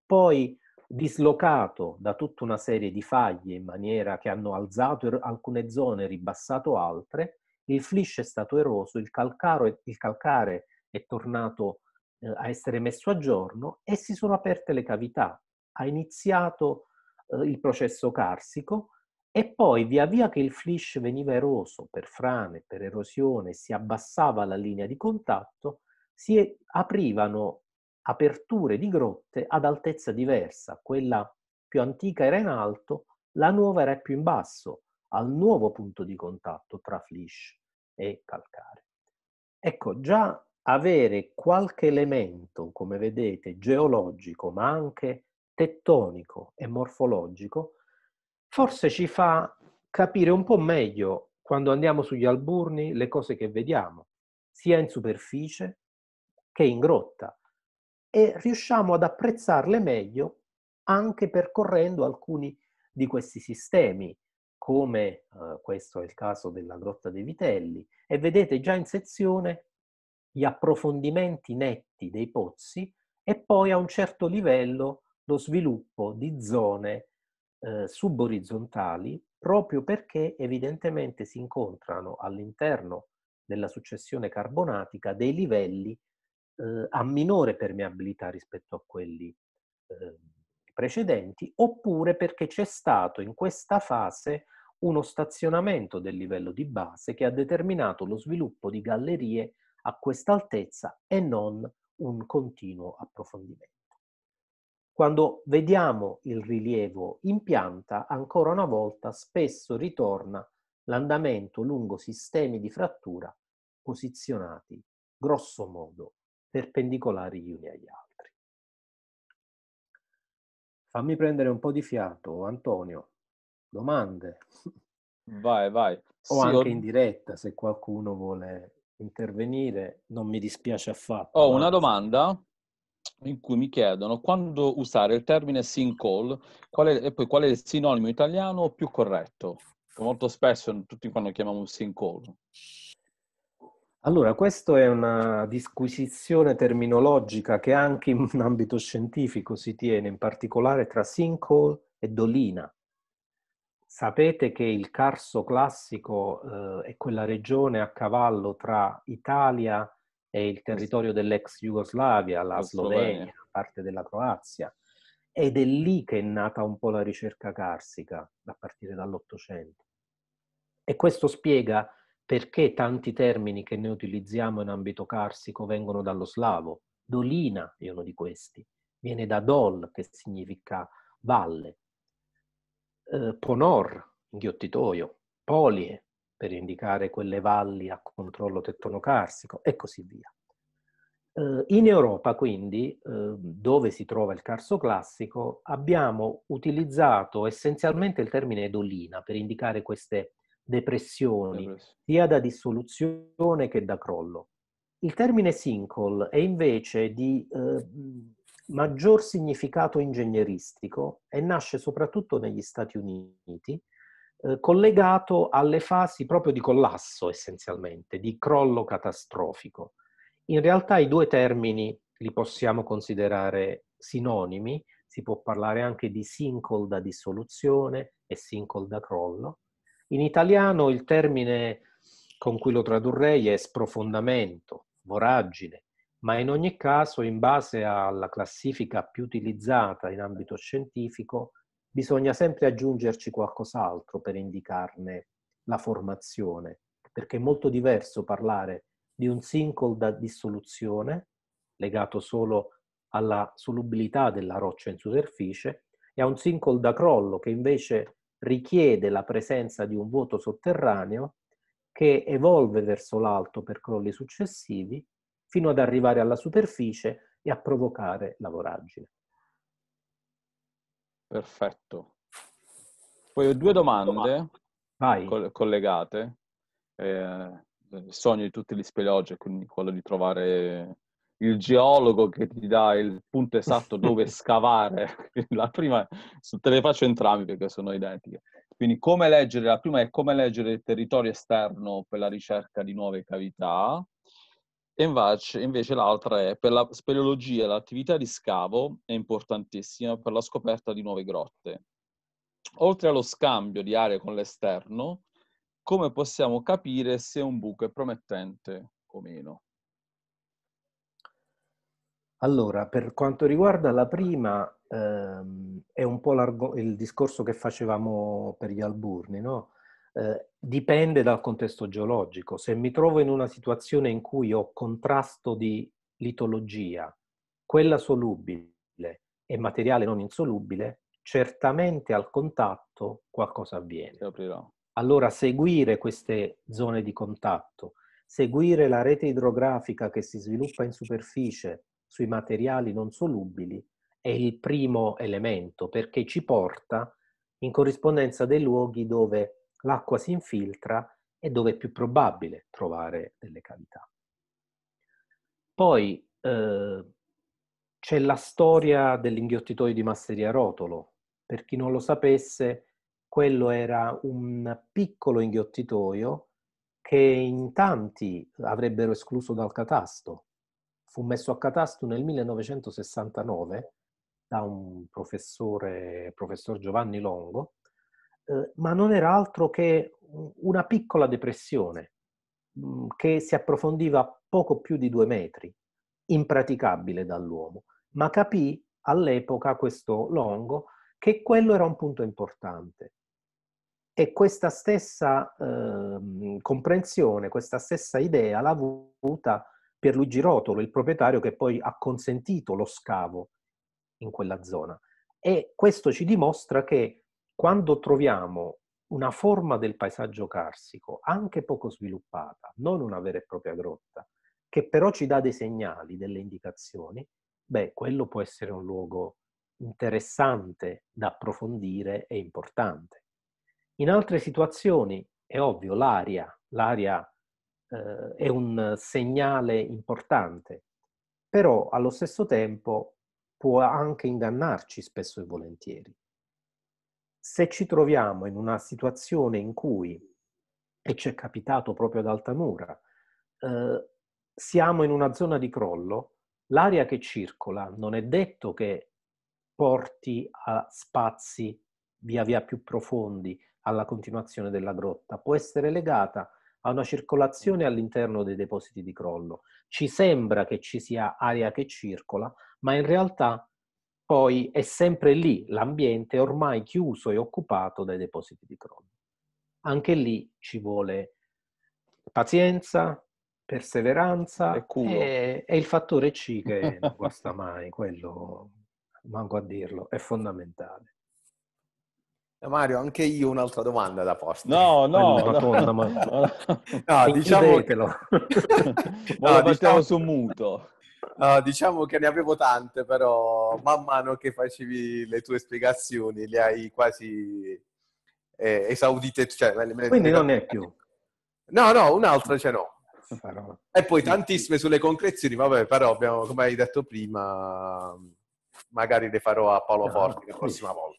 Speaker 2: Poi dislocato da tutta una serie di faglie in maniera che hanno alzato er, alcune zone e ribassato altre, il flish è stato eroso, il, calcaro, il calcare è tornato eh, a essere messo a giorno e si sono aperte le cavità. Ha iniziato eh, il processo carsico e poi via via che il flish veniva eroso per frane, per erosione, si abbassava la linea di contatto, si aprivano aperture di grotte ad altezza diversa, quella più antica era in alto, la nuova era più in basso, al nuovo punto di contatto tra flish e calcare. Ecco, già avere qualche elemento, come vedete, geologico, ma anche tettonico e morfologico, forse ci fa capire un po' meglio quando andiamo sugli alburni le cose che vediamo, sia in superficie che in grotta e riusciamo ad apprezzarle meglio anche percorrendo alcuni di questi sistemi, come eh, questo è il caso della Grotta dei Vitelli, e vedete già in sezione gli approfondimenti netti dei pozzi e poi a un certo livello lo sviluppo di zone eh, suborizzontali proprio perché evidentemente si incontrano all'interno della successione carbonatica dei livelli eh, ha minore permeabilità rispetto a quelli eh, precedenti, oppure perché c'è stato in questa fase uno stazionamento del livello di base che ha determinato lo sviluppo di gallerie a quest'altezza e non un continuo approfondimento. Quando vediamo il rilievo in pianta, ancora una volta spesso ritorna l'andamento lungo sistemi di frattura posizionati grosso modo perpendicolari gli uni agli altri. Fammi prendere un po' di fiato, Antonio. Domande?
Speaker 1: Vai, vai. O sì, anche in
Speaker 2: diretta, se qualcuno vuole intervenire,
Speaker 1: non mi dispiace affatto. Ho una domanda in cui mi chiedono quando usare il termine sinkhole e poi qual è il sinonimo italiano più corretto. Molto spesso tutti quando chiamiamo un sinkhole.
Speaker 2: Allora, questa è una disquisizione terminologica che anche in ambito scientifico si tiene, in particolare tra sinkhole e dolina. Sapete che il Carso classico eh, è quella regione a cavallo tra Italia e il territorio dell'ex Jugoslavia, la, Slovenia, Slovenia, parte della Croazia. Ed è lì che è nata un po' la ricerca carsica, a partire dall'Ottocento. E questo spiega perché tanti termini che noi utilizziamo in ambito carsico vengono dallo slavo. Dolina è uno di questi, viene da dol, che significa valle. Eh, ponor, inghiottitoio, polie, per indicare quelle valli a controllo tettonocarsico, e così via. Eh, in Europa, quindi, eh, dove si trova il carso classico, abbiamo utilizzato essenzialmente il termine dolina per indicare queste valli depressioni, sia da dissoluzione che da crollo. Il termine sinkhole è invece di eh, maggior significato ingegneristico e nasce soprattutto negli Stati Uniti, eh, collegato alle fasi proprio di collasso essenzialmente, di crollo catastrofico. In realtà i due termini li possiamo considerare sinonimi, si può parlare anche di sinkhole da dissoluzione e sinkhole da crollo, in italiano il termine con cui lo tradurrei è sprofondamento, voragine, ma in ogni caso, in base alla classifica più utilizzata in ambito scientifico, bisogna sempre aggiungerci qualcos'altro per indicarne la formazione, perché è molto diverso parlare di un single da dissoluzione, legato solo alla solubilità della roccia in superficie, e a un single da crollo, che invece richiede la presenza di un vuoto sotterraneo che evolve verso l'alto per crolli successivi fino ad arrivare alla superficie e a provocare la voragine.
Speaker 1: Perfetto. Poi ho due domande Vai. collegate. Eh, il sogno di tutti gli speleologi è quindi quello di trovare il geologo che ti dà il punto esatto dove scavare. La prima te le faccio entrambi perché sono identiche. Quindi come leggere, la prima è come leggere il territorio esterno per la ricerca di nuove cavità, e invece, invece l'altra è per la speleologia l'attività di scavo è importantissima per la scoperta di nuove grotte. Oltre allo scambio di aree con l'esterno, come possiamo capire se un buco è promettente o meno?
Speaker 2: Allora, per quanto riguarda la prima, ehm, è un po' il discorso che facevamo per gli alburni, no? Eh, dipende dal contesto geologico. Se mi trovo in una situazione in cui ho contrasto di litologia, quella solubile e materiale non insolubile, certamente al contatto qualcosa avviene. Allora seguire queste zone di contatto, seguire la rete idrografica che si sviluppa in superficie, sui materiali non solubili è il primo elemento perché ci porta in corrispondenza dei luoghi dove l'acqua si infiltra e dove è più probabile trovare delle cavità. Poi eh, c'è la storia dell'inghiottitoio di Masseria Rotolo. Per chi non lo sapesse, quello era un piccolo inghiottitoio che in tanti avrebbero escluso dal catasto, fu messo a catasto nel 1969 da un professore, professor Giovanni Longo, eh, ma non era altro che una piccola depressione mh, mm, che si approfondiva poco più di due metri, impraticabile dall'uomo, ma capì all'epoca questo Longo che quello era un punto importante. E questa stessa eh, comprensione, questa stessa idea l'ha avuta per Luigi Rotolo, il proprietario che poi ha consentito lo scavo in quella zona. E questo ci dimostra che quando troviamo una forma del paesaggio carsico, anche poco sviluppata, non una vera e propria grotta, che però ci dà dei segnali, delle indicazioni, beh, quello può essere un luogo interessante da approfondire e importante. In altre situazioni, è ovvio, l'aria, l'aria eh, è un segnale importante, però allo stesso tempo può anche ingannarci spesso e volentieri. Se ci troviamo in una situazione in cui, e ci è capitato proprio ad Altamura, eh, siamo in una zona di crollo, l'aria che circola non è detto che porti a spazi via via più profondi alla continuazione della grotta, può essere legata a una circolazione all'interno dei depositi di crollo. Ci sembra che ci sia aria che circola, ma in realtà poi è sempre lì l'ambiente ormai chiuso e occupato dai depositi di crollo. Anche lì ci vuole pazienza, perseveranza e, e, e il fattore C che non guasta mai, quello manco a dirlo, è fondamentale.
Speaker 4: Eh, Mario, anche io un'altra domanda da posto. No, no, no, rotonda, diciamo ma... no diciamo che no, la diciamo...
Speaker 1: su muto.
Speaker 4: Uh, diciamo che ne avevo tante, però man mano che facevi le tue spiegazioni le hai quasi eh, esaudite. Cioè, le... Quindi non ne è più. No, no, un'altra ce l'ho. Però... E poi tantissime sulle concrezioni, vabbè, però abbiamo, come hai detto prima, magari le farò a Paolo no, ah, la prossima volta.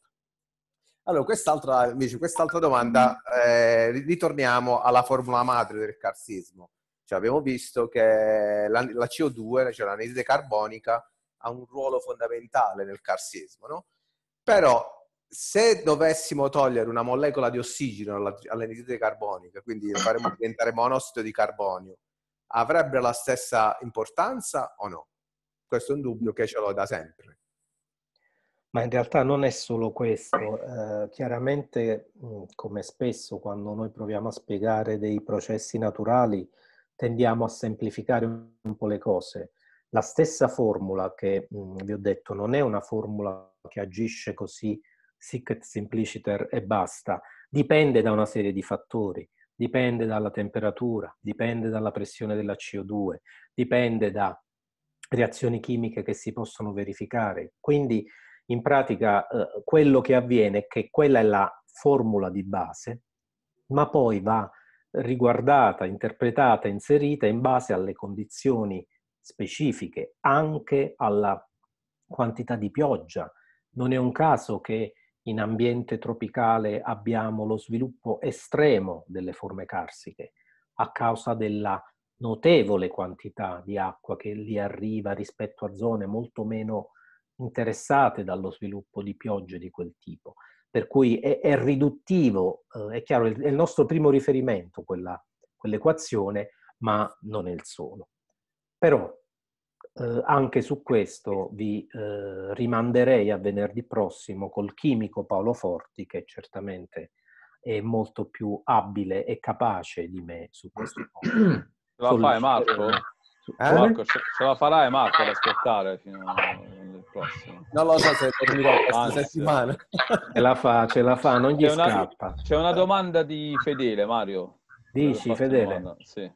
Speaker 4: Allora, quest'altra, invece, quest'altra domanda, eh, ritorniamo alla formula madre del carsismo. Cioè, abbiamo visto che la, la CO2, cioè l'anidride carbonica, ha un ruolo fondamentale nel carsismo, no? Però se dovessimo togliere una molecola di ossigeno all'anidride carbonica, quindi faremo diventare monossido di carbonio, avrebbe la stessa importanza o no? Questo è un dubbio che ce l'ho da sempre.
Speaker 2: Ma in realtà non è solo questo, eh, chiaramente mm, come spesso quando noi proviamo a spiegare dei processi naturali tendiamo a semplificare un po' le cose. La stessa formula che mh, mm, vi ho detto non è una formula che agisce così sic et simpliciter e basta, dipende da una serie di fattori, dipende dalla temperatura, dipende dalla pressione della CO2, dipende da reazioni chimiche che si possono verificare. Quindi in pratica eh, quello che avviene è che quella è la formula di base, ma poi va riguardata, interpretata, inserita in base alle condizioni specifiche, anche alla quantità di pioggia. Non è un caso che in ambiente tropicale abbiamo lo sviluppo estremo delle forme carsiche a causa della notevole quantità di acqua che lì arriva rispetto a zone molto meno interessate dallo sviluppo di piogge di quel tipo. Per cui è, è riduttivo, eh, è chiaro, è il nostro primo riferimento quella, quell'equazione, ma non è il solo. Però eh, anche su questo vi eh, rimanderei a venerdì prossimo col chimico Paolo Forti, che certamente è molto più abile e capace di me su questo. Punto. Ce la fai
Speaker 1: Marco? Eh? Marco, ce, ce la farai Marco ad aspettare fino a prossimo. Non lo so se dormirò questa Anzi,
Speaker 2: settimana. Ce la fa, ce la fa, non gli c'è scappa.
Speaker 1: Una, c'è una domanda di Fedele, Mario. Dici, Fedele. Sì.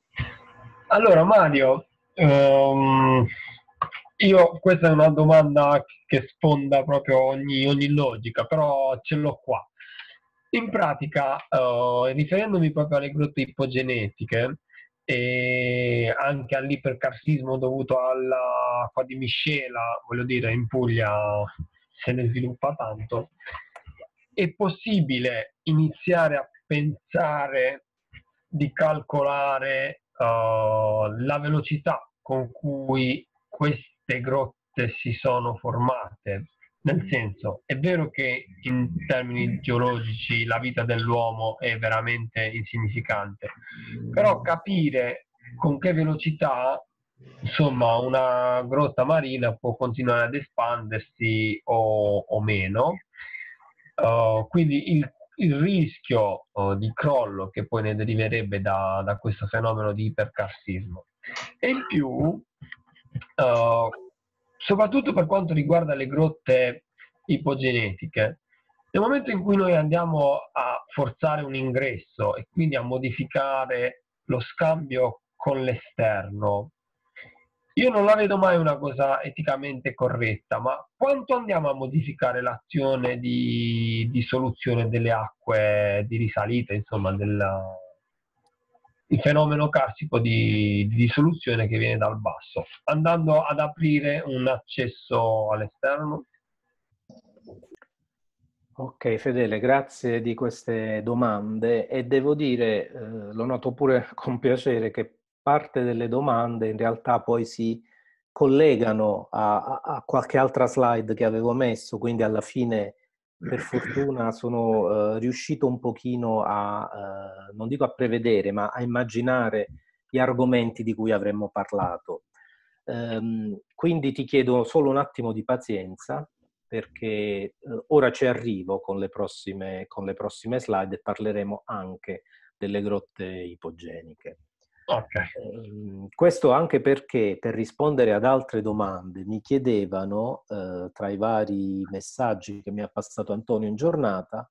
Speaker 1: Allora, Mario,
Speaker 3: um, io, questa è una domanda che sfonda proprio ogni, ogni logica, però ce l'ho qua. In pratica, uh, riferendomi proprio alle grotte ipogenetiche, e anche all'ipercarsismo dovuto all'acqua di miscela, voglio dire, in Puglia se ne sviluppa tanto, è possibile iniziare a pensare di calcolare uh, la velocità con cui queste grotte si sono formate nel senso, è vero che in termini geologici la vita dell'uomo è veramente insignificante, però capire con che velocità insomma una grotta marina può continuare ad espandersi o, o meno, uh, quindi il, il rischio uh, di crollo che poi ne deriverebbe da, da questo fenomeno di ipercarsismo. E in più, uh, soprattutto per quanto riguarda le grotte ipogenetiche. Nel momento in cui noi andiamo a forzare un ingresso e quindi a modificare lo scambio con l'esterno, io non la vedo mai una cosa eticamente corretta, ma quanto andiamo a modificare l'azione di, di soluzione delle acque di risalita, insomma, della, il fenomeno classico di, di, dissoluzione che viene dal basso, andando ad aprire un accesso all'esterno.
Speaker 2: Ok Fedele, grazie di queste domande e devo dire, eh, lo noto pure con piacere, che parte delle domande in realtà poi si collegano a, a, a qualche altra slide che avevo messo, quindi alla fine per fortuna sono eh, riuscito un pochino a, eh, non dico a prevedere, ma a immaginare gli argomenti di cui avremmo parlato. Ehm, quindi ti chiedo solo un attimo di pazienza perché eh, ora ci arrivo con le, prossime, con le prossime slide e parleremo anche delle grotte ipogeniche. Okay. Ehm, questo anche perché per rispondere ad altre domande mi chiedevano, eh, tra i vari messaggi che mi ha passato Antonio in giornata,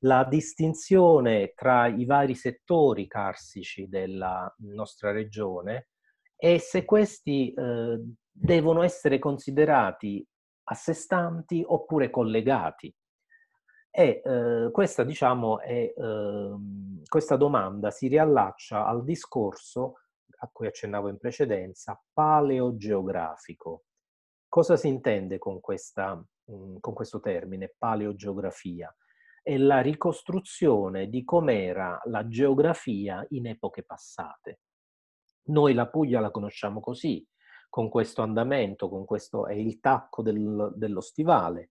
Speaker 2: la distinzione tra i vari settori carsici della nostra regione e se questi eh, devono essere considerati a sé stanti oppure collegati. E eh, questa, diciamo, è, eh, questa domanda si riallaccia al discorso a cui accennavo in precedenza, paleogeografico. Cosa si intende con, questa, mh, mm, con questo termine, paleogeografia? È la ricostruzione di com'era la geografia in epoche passate. Noi la Puglia la conosciamo così, con questo andamento, con questo è il tacco del, dello stivale,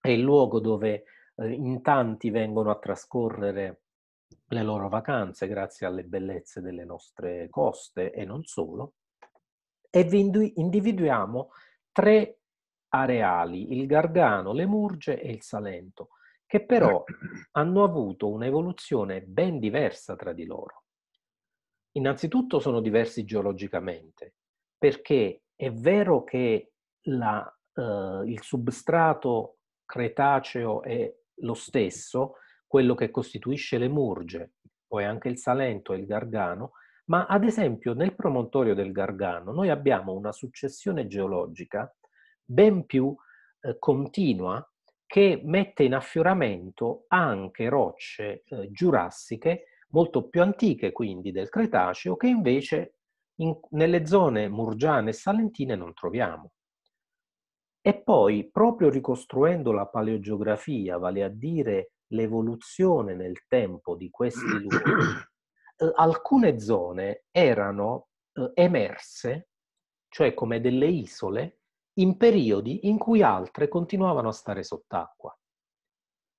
Speaker 2: è il luogo dove eh, in tanti vengono a trascorrere le loro vacanze grazie alle bellezze delle nostre coste e non solo. E vi individuiamo tre areali, il Gargano, le Murge e il Salento, che però hanno avuto un'evoluzione ben diversa tra di loro. Innanzitutto sono diversi geologicamente, perché è vero che la, eh, il substrato Cretaceo è lo stesso, quello che costituisce le Murge, poi anche il Salento e il Gargano, ma ad esempio nel promontorio del Gargano noi abbiamo una successione geologica ben più eh, continua che mette in affioramento anche rocce eh, giurassiche molto più antiche quindi del Cretaceo che invece in, nelle zone murgiane e salentine non troviamo. E poi, proprio ricostruendo la paleogeografia, vale a dire l'evoluzione nel tempo di questi luoghi, eh, alcune zone erano eh, emerse, cioè come delle isole, in periodi in cui altre continuavano a stare sott'acqua.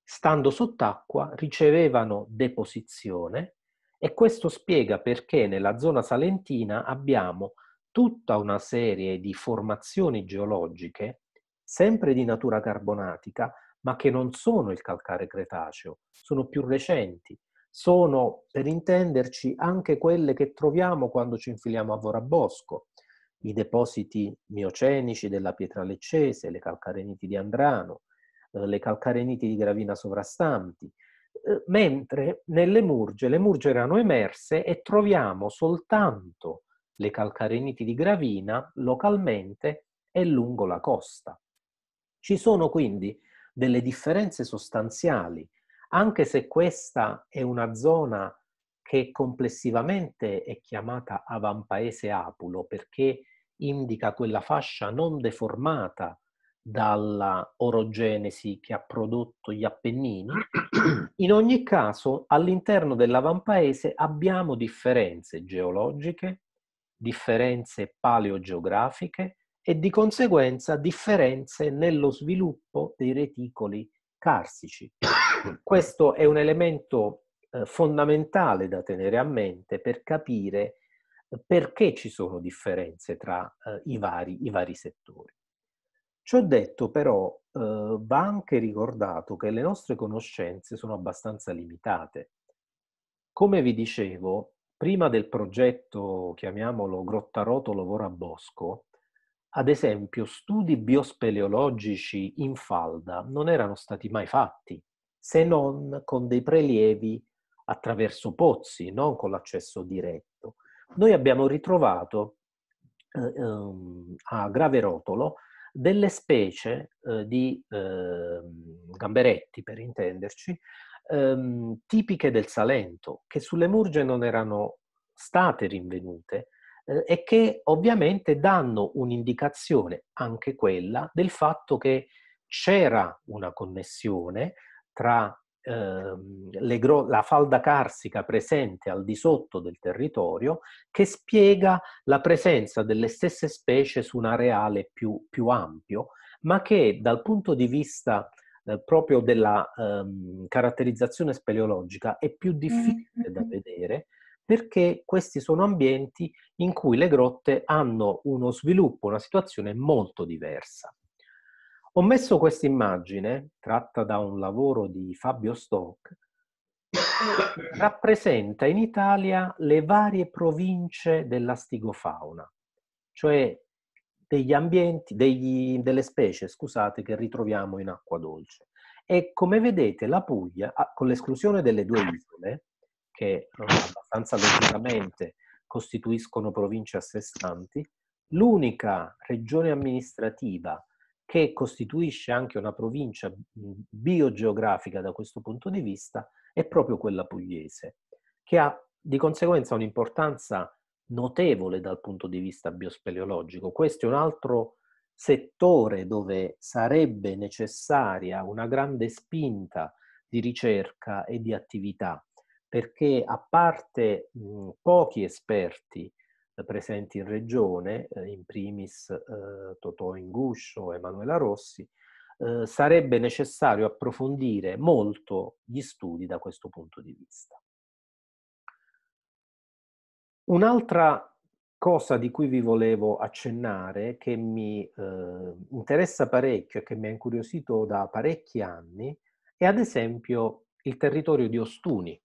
Speaker 2: Stando sott'acqua ricevevano deposizione e questo spiega perché nella zona salentina abbiamo tutta una serie di formazioni geologiche sempre di natura carbonatica, ma che non sono il calcare cretaceo, sono più recenti. Sono, per intenderci, anche quelle che troviamo quando ci infiliamo a Vorabosco, i depositi miocenici della pietra leccese, le calcareniti di Andrano, eh, le calcareniti di gravina sovrastanti, eh, mentre nelle murge, le murge erano emerse e troviamo soltanto le calcareniti di gravina localmente e lungo la costa. Ci sono quindi delle differenze sostanziali, anche se questa è una zona che complessivamente è chiamata avampaese apulo perché indica quella fascia non deformata dalla orogenesi che ha prodotto gli Appennini. In ogni caso, all'interno dell'avampaese abbiamo differenze geologiche, differenze paleogeografiche, e di conseguenza differenze nello sviluppo dei reticoli carsici. Questo è un elemento eh, fondamentale da tenere a mente per capire eh, perché ci sono differenze tra eh, i, vari, i, vari, settori. Ciò detto però eh, va anche ricordato che le nostre conoscenze sono abbastanza limitate. Come vi dicevo, prima del progetto, chiamiamolo Grottarotolo Vora Bosco, ad esempio, studi biospeleologici in falda non erano stati mai fatti, se non con dei prelievi attraverso pozzi, non con l'accesso diretto. Noi abbiamo ritrovato eh, ehm, a Graverotolo delle specie eh, di eh, gamberetti, per intenderci, ehm, tipiche del Salento, che sulle Murge non erano state rinvenute, eh, e che ovviamente danno un'indicazione, anche quella, del fatto che c'era una connessione tra eh, gro- la falda carsica presente al di sotto del territorio che spiega la presenza delle stesse specie su un areale più, più ampio, ma che dal punto di vista eh, proprio della ehm, caratterizzazione speleologica è più difficile da mm-hmm. vedere perché questi sono ambienti in cui le grotte hanno uno sviluppo, una situazione molto diversa. Ho messo questa immagine, tratta da un lavoro di Fabio Stock, che rappresenta in Italia le varie province della stigofauna, cioè degli ambienti, degli, delle specie, scusate, che ritroviamo in acqua dolce. E come vedete la Puglia, ah, con l'esclusione delle due isole, che eh, abbastanza logicamente costituiscono province a sé stanti. L'unica regione amministrativa che costituisce anche una provincia biogeografica da questo punto di vista è proprio quella pugliese, che ha di conseguenza un'importanza notevole dal punto di vista biospeleologico. Questo è un altro settore dove sarebbe necessaria una grande spinta di ricerca e di attività perché a parte mh, pochi esperti eh, presenti in regione, eh, in primis eh, Totò Inguscio, Emanuela Rossi, eh, sarebbe necessario approfondire molto gli studi da questo punto di vista. Un'altra cosa di cui vi volevo accennare, che mi eh, interessa parecchio e che mi ha incuriosito da parecchi anni, è ad esempio il territorio di Ostuni,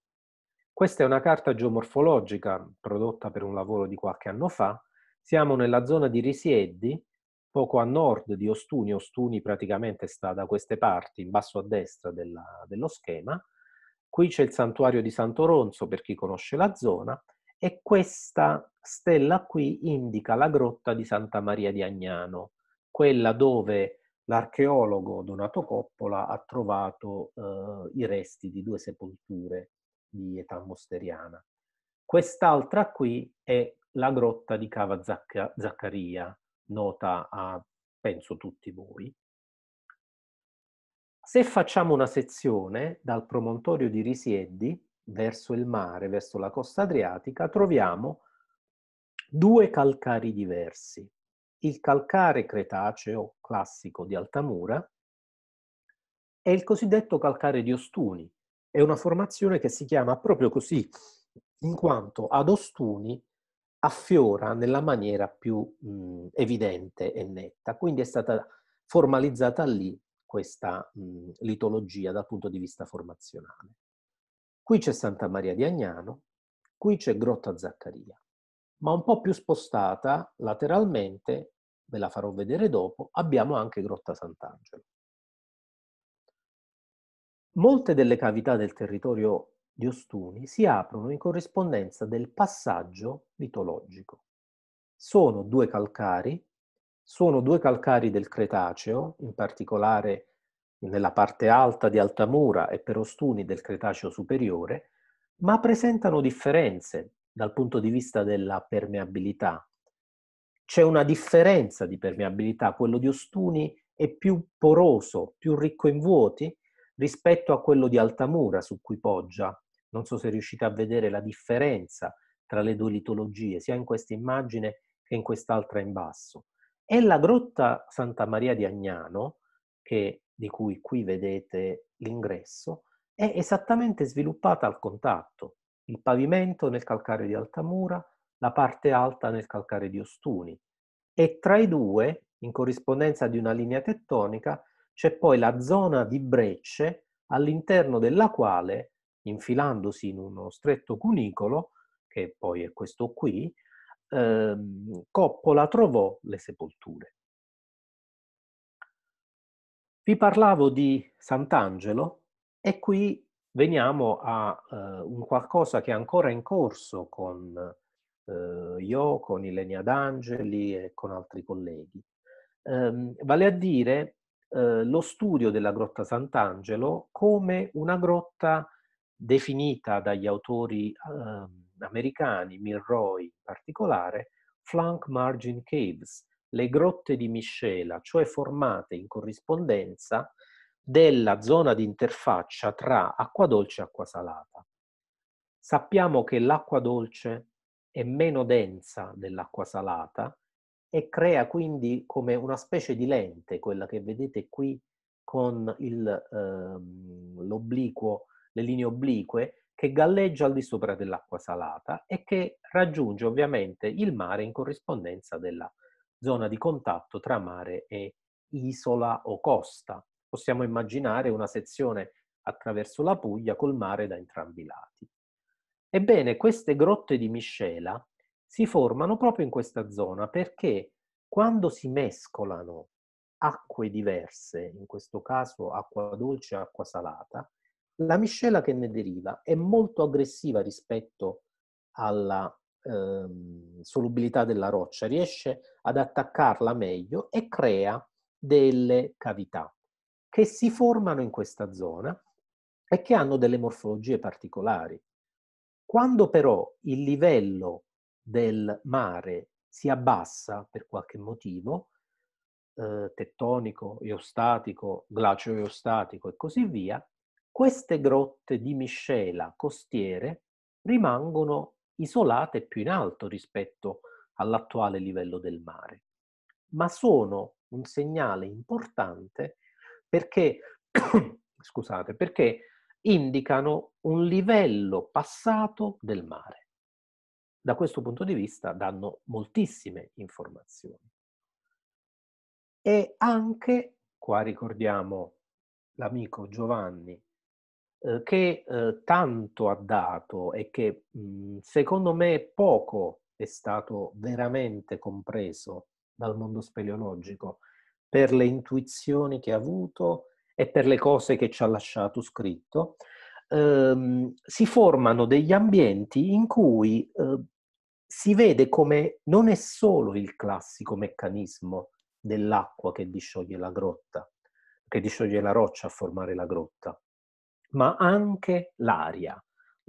Speaker 2: questa è una carta geomorfologica prodotta per un lavoro di qualche anno fa. Siamo nella zona di Risieddi, poco a nord di Ostuni. Ostuni praticamente sta da queste parti, in basso a destra della, dello schema. Qui c'è il santuario di Santo Ronzo per chi conosce la zona e questa stella qui indica la grotta di Santa Maria di Agnano, quella dove l'archeologo Donato Coppola ha trovato eh, i resti di due sepolture di età mosteriana. Quest'altra qui è la grotta di Cava Zacca- Zaccaria, nota a, penso, tutti voi. Se facciamo una sezione dal promontorio di Risieddi verso il mare, verso la costa adriatica, troviamo due calcari diversi. Il calcare cretaceo classico di Altamura e il cosiddetto calcare di Ostuni, è una formazione che si chiama proprio così, in quanto ad Ostuni affiora nella maniera più mh, mm, evidente e netta, quindi è stata formalizzata lì questa mh, mm, litologia dal punto di vista formazionale. Qui c'è Santa Maria di Agnano, qui c'è Grotta Zaccaria, ma un po' più spostata lateralmente, ve la farò vedere dopo, abbiamo anche Grotta Sant'Angelo. Molte delle cavità del territorio di Ostuni si aprono in corrispondenza del passaggio litologico. Sono due calcari, sono due calcari del Cretaceo, in particolare nella parte alta di Altamura e per Ostuni del Cretaceo superiore, ma presentano differenze dal punto di vista della permeabilità. C'è una differenza di permeabilità, quello di Ostuni è più poroso, più ricco in vuoti, rispetto a quello di Altamura su cui poggia. Non so se riuscite a vedere la differenza tra le due litologie, sia in questa immagine che in quest'altra in basso. E la grotta Santa Maria di Agnano, che, di cui qui vedete l'ingresso, è esattamente sviluppata al contatto. Il pavimento nel calcare di Altamura, la parte alta nel calcare di Ostuni. E tra i due, in corrispondenza di una linea tettonica, c'è poi la zona di brecce all'interno della quale, infilandosi in uno stretto cunicolo, che poi è questo qui, ehm, Coppola trovò le sepolture. Vi parlavo di Sant'Angelo e qui veniamo a eh, un qualcosa che è ancora in corso con eh, io, con Ilenia D'Angeli e con altri colleghi. Eh, vale a dire eh, lo studio della grotta Sant'Angelo come una grotta definita dagli autori eh, americani, Milroy in particolare, Flank Margin Caves, le grotte di miscela, cioè formate in corrispondenza della zona di interfaccia tra acqua dolce e acqua salata. Sappiamo che l'acqua dolce è meno densa dell'acqua salata e crea quindi come una specie di lente, quella che vedete qui con il, ehm, l'obliquo, le linee oblique, che galleggia al di sopra dell'acqua salata e che raggiunge ovviamente il mare in corrispondenza della zona di contatto tra mare e isola o costa. Possiamo immaginare una sezione attraverso la Puglia col mare da entrambi i lati. Ebbene, queste grotte di miscela si formano proprio in questa zona perché quando si mescolano acque diverse, in questo caso acqua dolce e acqua salata, la miscela che ne deriva è molto aggressiva rispetto alla ehm, solubilità della roccia, riesce ad attaccarla meglio e crea delle cavità che si formano in questa zona e che hanno delle morfologie particolari. Quando però il livello del mare si abbassa per qualche motivo, eh, tettonico, eostatico, glacio eostatico e così via, queste grotte di miscela costiere rimangono isolate più in alto rispetto all'attuale livello del mare, ma sono un segnale importante perché, scusate, perché indicano un livello passato del mare da questo punto di vista danno moltissime informazioni. E anche, qua ricordiamo l'amico Giovanni, eh, che eh, tanto ha dato e che mh, mm, secondo me poco è stato veramente compreso dal mondo speleologico per le intuizioni che ha avuto e per le cose che ci ha lasciato scritto, ehm, si formano degli ambienti in cui eh, si vede come non è solo il classico meccanismo dell'acqua che discioglie la grotta, che discioglie la roccia a formare la grotta, ma anche l'aria,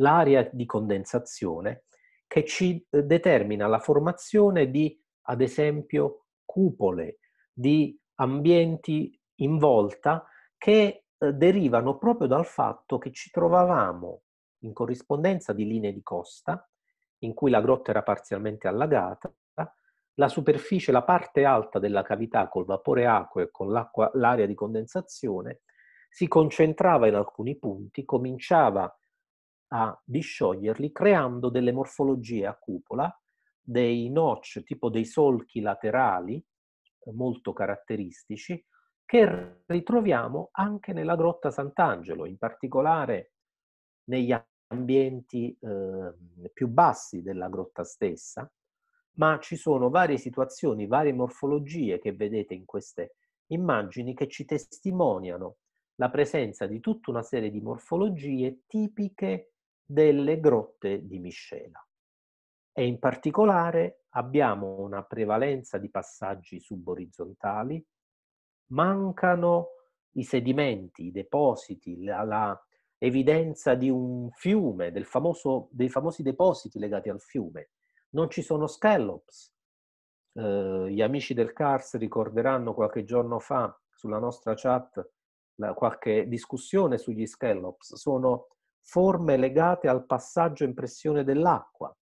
Speaker 2: l'aria di condensazione che ci eh, determina la formazione di, ad esempio, cupole, di ambienti in volta che eh, derivano proprio dal fatto che ci trovavamo in corrispondenza di linee di costa in cui la grotta era parzialmente allagata, la superficie, la parte alta della cavità col vapore acqueo e con l'acqua, l'aria di condensazione si concentrava in alcuni punti, cominciava a discioglierli creando delle morfologie a cupola, dei notch, tipo dei solchi laterali eh, molto caratteristici, che ritroviamo anche nella grotta Sant'Angelo, in particolare negli ambienti eh, più bassi della grotta stessa, ma ci sono varie situazioni, varie morfologie che vedete in queste immagini che ci testimoniano la presenza di tutta una serie di morfologie tipiche delle grotte di miscela. E in particolare abbiamo una prevalenza di passaggi suborizzontali, mancano i sedimenti, i depositi, la, la evidenza di un fiume, famoso, dei famosi depositi legati al fiume. Non ci sono scallops. Eh, gli amici del CARS ricorderanno qualche giorno fa sulla nostra chat la, qualche discussione sugli scallops. Sono forme legate al passaggio in pressione dell'acqua.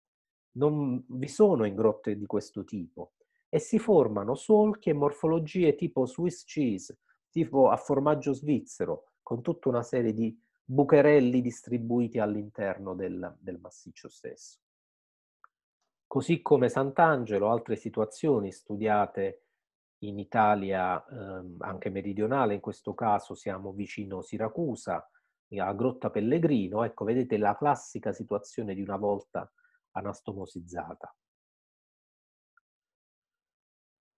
Speaker 2: Non vi sono in grotte di questo tipo e si formano solchi e morfologie tipo Swiss cheese, tipo a formaggio svizzero, con tutta una serie di bucherelli distribuiti all'interno del, del massiccio stesso. Così come Sant'Angelo, altre situazioni studiate in Italia, ehm, anche meridionale, in questo caso siamo vicino Siracusa, a Grotta Pellegrino, ecco, vedete la classica situazione di una volta anastomosizzata.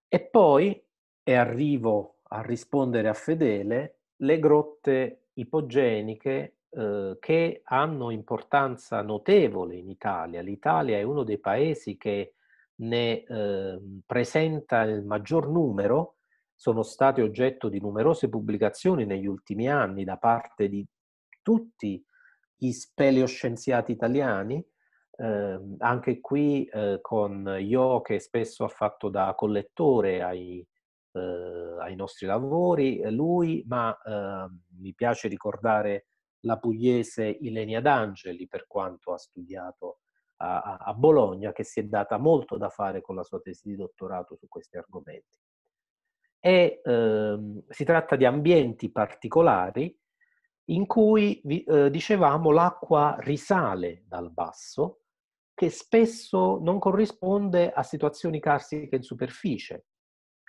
Speaker 2: E poi, e arrivo a rispondere a Fedele, le grotte ipogeniche eh, che hanno importanza notevole in Italia. L'Italia è uno dei paesi che ne eh, presenta il maggior numero, sono stati oggetto di numerose pubblicazioni negli ultimi anni da parte di tutti gli speleoscienziati italiani, eh, anche qui eh, con Io che spesso ha fatto da collettore ai eh, ai nostri lavori, eh, lui, ma ehm, mi piace ricordare la pugliese Ilenia D'Angeli, per quanto ha studiato a, a, Bologna, che si è data molto da fare con la sua tesi di dottorato su questi
Speaker 3: argomenti.
Speaker 2: E, ehm, si tratta di ambienti particolari in cui, eh, dicevamo, l'acqua risale dal basso, che spesso non corrisponde a situazioni carsiche in superficie,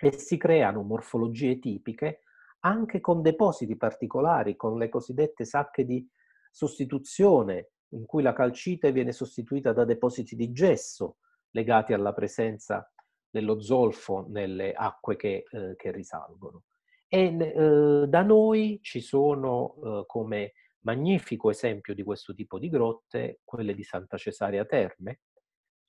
Speaker 2: e si creano morfologie tipiche anche con depositi particolari, con le cosiddette sacche di sostituzione, in cui la calcite viene sostituita da depositi di gesso legati alla presenza dello zolfo nelle acque che, eh, che risalgono. E eh, da noi ci sono eh, come magnifico esempio di questo tipo di grotte quelle di Santa Cesarea Terme,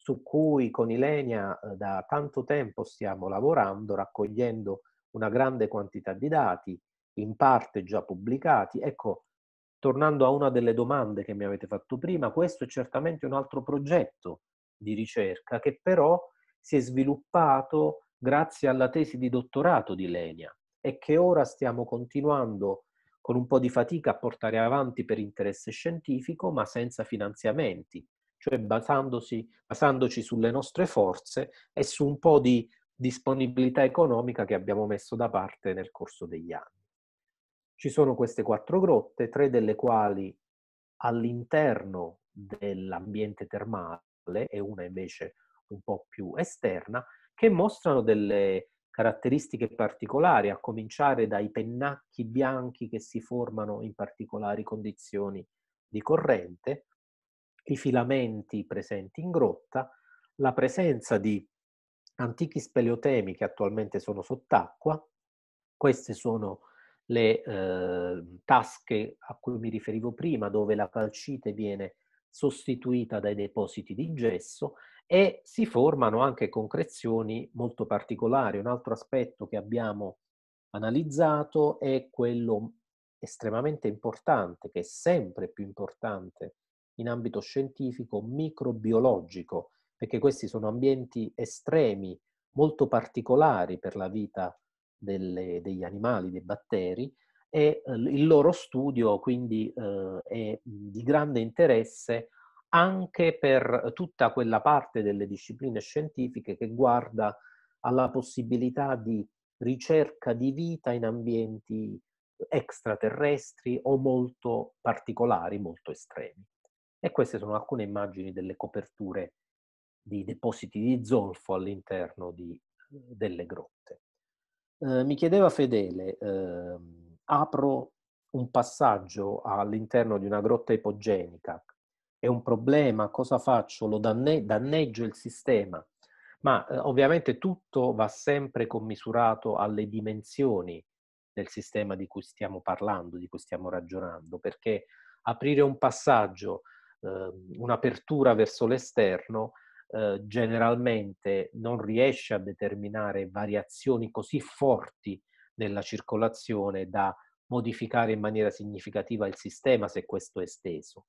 Speaker 2: su cui con Ilenia eh, da tanto tempo stiamo lavorando, raccogliendo una grande quantità di dati, in parte già pubblicati. Ecco, tornando a una delle domande che mi avete fatto prima, questo è certamente un altro progetto di ricerca che però si è sviluppato grazie alla tesi di dottorato di Ilenia e che ora stiamo continuando con un po' di fatica a portare avanti per interesse scientifico, ma senza finanziamenti cioè basandoci sulle nostre forze e su un po' di disponibilità economica che abbiamo messo da parte nel corso degli anni. Ci sono queste quattro grotte, tre delle quali all'interno dell'ambiente termale e una invece un po' più esterna, che mostrano delle caratteristiche particolari, a cominciare dai pennacchi bianchi che si formano in particolari condizioni di corrente, i filamenti presenti in grotta, la presenza di antichi speleotemi che attualmente sono sott'acqua, queste sono le eh, tasche a cui mi riferivo prima, dove la calcite viene sostituita dai depositi di gesso e si formano anche concrezioni molto particolari. Un altro aspetto che abbiamo analizzato è quello estremamente importante, che è sempre più importante in ambito scientifico microbiologico, perché questi sono ambienti estremi, molto particolari per la vita delle, degli animali, dei batteri, e eh, il loro studio quindi eh, è di grande interesse anche per tutta quella parte delle discipline scientifiche che guarda alla possibilità di ricerca di vita in ambienti extraterrestri o molto particolari, molto estremi. E queste sono alcune immagini delle coperture di depositi di zolfo all'interno di, eh, delle grotte. Eh, mi chiedeva Fedele, eh, apro un passaggio all'interno di una grotta ipogenica, è un problema, cosa faccio? Lo danne- danneggio il sistema? Ma eh, ovviamente tutto va sempre commisurato alle dimensioni del sistema di cui stiamo parlando, di cui stiamo ragionando, perché aprire un passaggio Ehm, un'apertura verso l'esterno eh, generalmente non riesce a determinare variazioni così forti nella circolazione da modificare in maniera significativa il sistema se questo è esteso.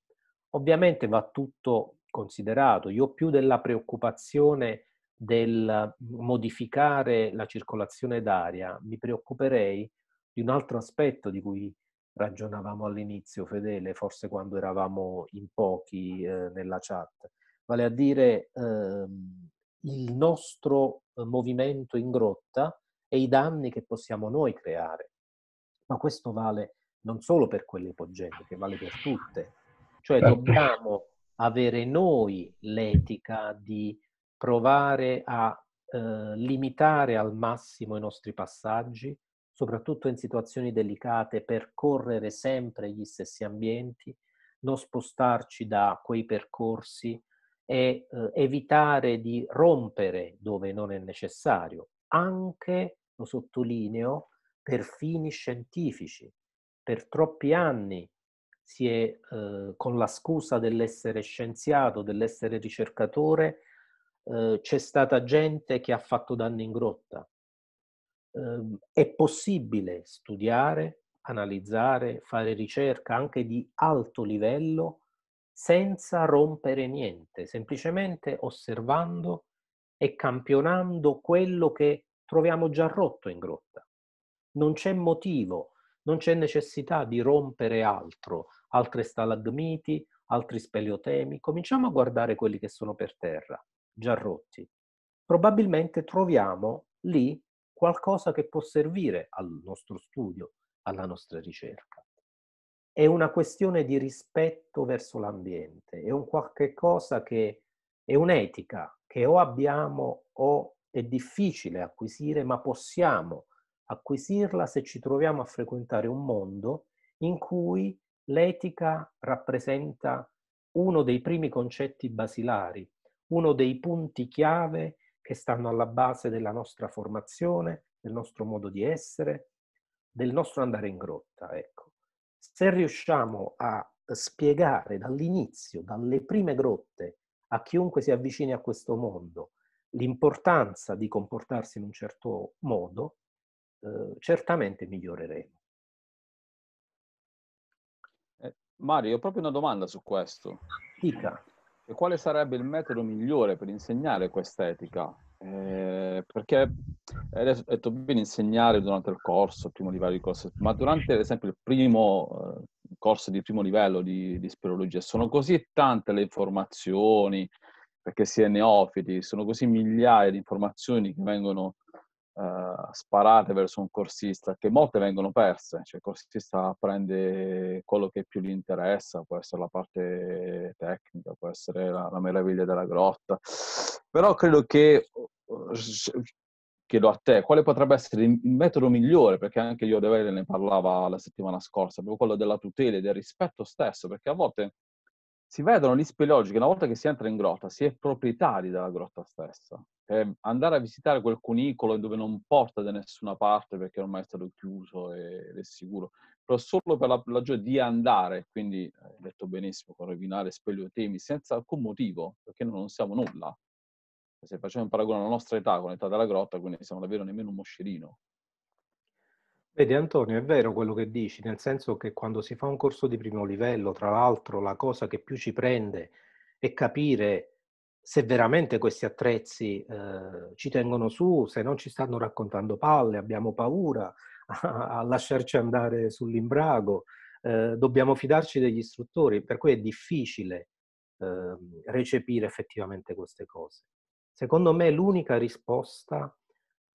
Speaker 2: Ovviamente va tutto considerato, io più della preoccupazione del modificare la circolazione d'aria mi preoccuperei di un altro aspetto di cui ragionavamo all'inizio, Fedele, forse quando eravamo in pochi eh, nella chat, vale a dire ehm, il nostro eh, movimento in grotta e i danni che possiamo noi creare. Ma questo vale non solo per quelle ipogeniche, vale per tutte. Cioè certo. dobbiamo avere noi l'etica di provare a eh, limitare al massimo i nostri passaggi, soprattutto in situazioni delicate, percorrere sempre gli stessi ambienti, non spostarci da quei percorsi e eh, evitare di rompere dove non è necessario, anche, lo sottolineo, per fini scientifici. Per troppi anni si è, eh, con la scusa dell'essere scienziato, dell'essere ricercatore, eh, c'è stata gente che ha fatto danni in grotta, eh, è possibile studiare, analizzare, fare ricerca anche di alto livello senza rompere niente, semplicemente osservando e campionando quello che troviamo già rotto in grotta. Non c'è motivo, non c'è necessità di rompere altro, altre stalagmiti, altri speleotemi. Cominciamo a guardare quelli che sono per terra, già rotti. Probabilmente troviamo lì qualcosa che può servire al nostro studio, alla nostra ricerca. È una questione di rispetto verso l'ambiente, è un qualche cosa che è un'etica che o abbiamo o è difficile acquisire, ma possiamo acquisirla se ci troviamo a frequentare un mondo in cui l'etica rappresenta uno dei primi concetti basilari, uno dei punti chiave che stanno alla base della nostra formazione, del nostro modo di essere, del nostro andare in grotta. Ecco. Se riusciamo a spiegare dall'inizio, dalle prime grotte, a chiunque si avvicini a questo mondo, l'importanza di comportarsi in un certo modo,
Speaker 1: eh, certamente miglioreremo. Eh, Mario, ho proprio una domanda su questo. Dica. E quale sarebbe il metodo migliore per insegnare questa etica? Eh, perché adesso è detto bene insegnare durante il corso, il primo livello di corso, ma durante ad esempio il primo eh, corso di primo livello di, di speleologia sono così tante le informazioni, perché si è neofiti, sono così migliaia di informazioni che vengono uh, sparate verso un corsista che molte vengono perse, cioè il corsista prende quello che più gli interessa, può essere la parte tecnica, può essere la, la meraviglia della grotta, però credo che eh, chiedo a te, quale potrebbe essere il metodo migliore? Perché anche io De Vele ne parlava la settimana scorsa, proprio quello della tutela e del rispetto stesso, perché a volte si vedono gli speleologi che una volta che si entra in grotta si è proprietari della grotta stessa. E andare a visitare quel cunicolo dove non porta da nessuna parte perché ormai è stato chiuso ed è sicuro, però solo per la, la gioia di andare, quindi hai detto benissimo, con rovinare speleotemi senza alcun motivo, perché noi non siamo nulla. Se facciamo un paragone alla nostra età con l'età della grotta, quindi siamo davvero nemmeno un moscerino.
Speaker 2: Vedi Antonio, è vero quello che dici, nel senso che quando si fa un corso di primo livello, tra l'altro, la cosa che più ci prende è capire se veramente questi attrezzi eh, ci tengono su, se non ci stanno raccontando palle, abbiamo paura a, a lasciarci andare sull'imbrago, eh, dobbiamo fidarci degli istruttori, per cui è difficile eh, recepire effettivamente queste cose. Secondo me l'unica risposta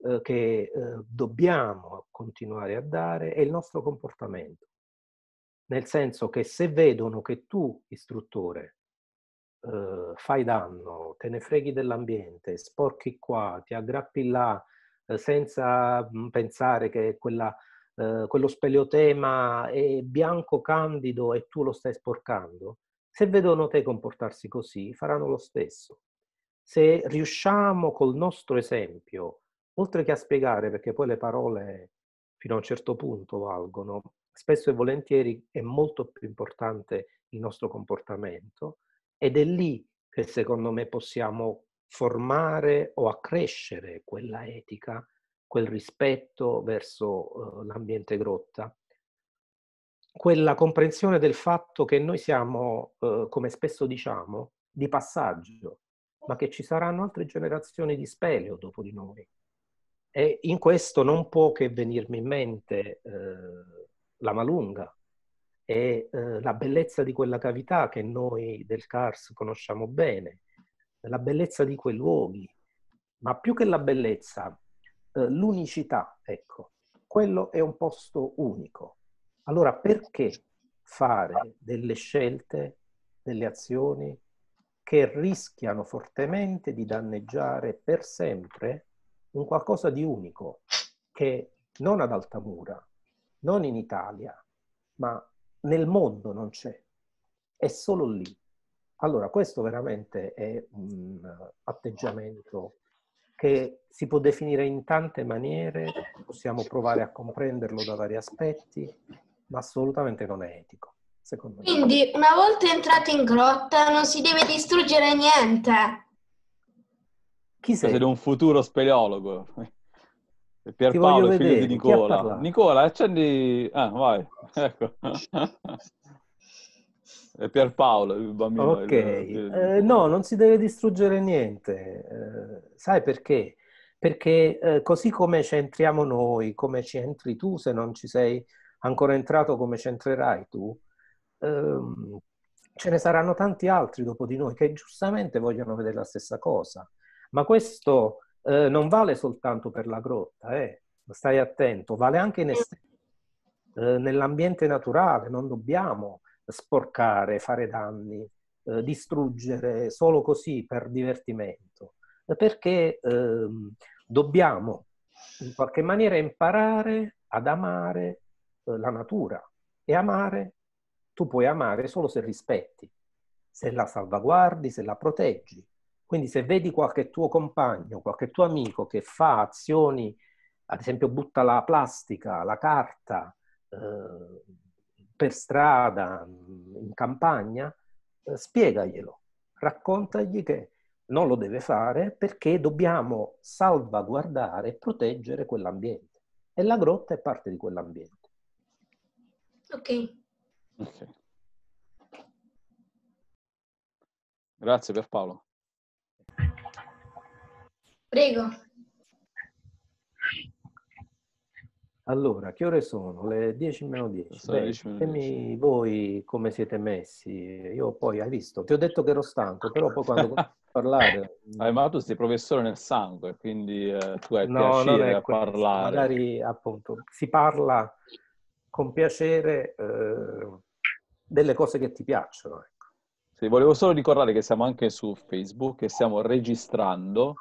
Speaker 2: eh, che eh, dobbiamo continuare a dare è il nostro comportamento. Nel senso che se vedono che tu, istruttore, eh, fai danno, te ne freghi dell'ambiente, sporchi qua, ti aggrappi là, senza mm, pensare che quella, quello speleotema è bianco candido e tu lo stai sporcando, se vedono te comportarsi così, faranno lo stesso. Se riusciamo col nostro esempio oltre che a spiegare, perché poi le parole fino a un certo punto valgono, spesso e volentieri è molto più importante il nostro comportamento ed è lì che secondo me possiamo formare o accrescere quella etica, quel rispetto verso uh, l'ambiente grotta, quella comprensione del fatto che noi siamo, uh, come spesso diciamo, di passaggio, ma che ci saranno altre generazioni di speleo dopo di noi e in questo non può che venirmi in mente eh, la Malunga e eh, la bellezza di quella cavità che noi del Cars conosciamo bene, la bellezza di quei luoghi, ma più che la bellezza, eh, l'unicità, ecco, quello è un posto unico. Allora perché fare delle scelte, delle azioni che rischiano fortemente di danneggiare per sempre un qualcosa di unico che non ad Altamura, non in Italia, ma nel mondo non c'è, è solo lì. Allora, questo veramente è un atteggiamento che si può definire in tante maniere, possiamo provare a comprenderlo da vari aspetti, ma assolutamente non è etico, secondo me. Quindi, una volta entrati in grotta non si deve distruggere niente.
Speaker 1: Chi sei? Sei un futuro speleologo. Pierpaolo, figlio di Nicola. Nicola, accendi... Ah, vai, ecco. È Pierpaolo, il bambino. Ok, il... Eh,
Speaker 2: no, non si deve distruggere niente. Eh, sai perché? Perché eh, così come ci entriamo noi, come ci entri tu, se non ci sei ancora entrato, come ci entrerai tu, ehm, ce ne saranno tanti altri dopo di noi che giustamente vogliono vedere la stessa cosa. Ma questo eh, non vale soltanto per la grotta, eh. stai attento, vale anche in est- eh, nell'ambiente naturale, non dobbiamo sporcare, fare danni, eh, distruggere solo così per divertimento, perché ehm, dobbiamo in qualche maniera imparare ad amare eh, la natura e amare, tu puoi amare solo se rispetti, se la salvaguardi, se la proteggi. Quindi se vedi qualche tuo compagno, qualche tuo amico che fa azioni, ad esempio butta la plastica, la carta eh, per strada, mm, in campagna, eh, spiegaglielo, raccontagli che non lo deve fare perché dobbiamo salvaguardare e proteggere quell'ambiente. E la grotta è parte di quell'ambiente.
Speaker 3: Ok. okay.
Speaker 1: Grazie per Paolo. Prego.
Speaker 2: Allora, che ore sono? Le 10 meno 10. Beh, 10 meno ditemi voi come siete messi. Io poi, hai visto, ti ho detto che ero stanco, però poi quando parlare...
Speaker 1: Ah, ma tu sei professore nel sangue, quindi eh, tu hai no, piacere a questo. parlare. Magari,
Speaker 2: appunto, si parla con piacere eh, delle cose che ti piacciono. Ecco.
Speaker 1: Sì, volevo solo ricordare che siamo anche su Facebook e stiamo registrando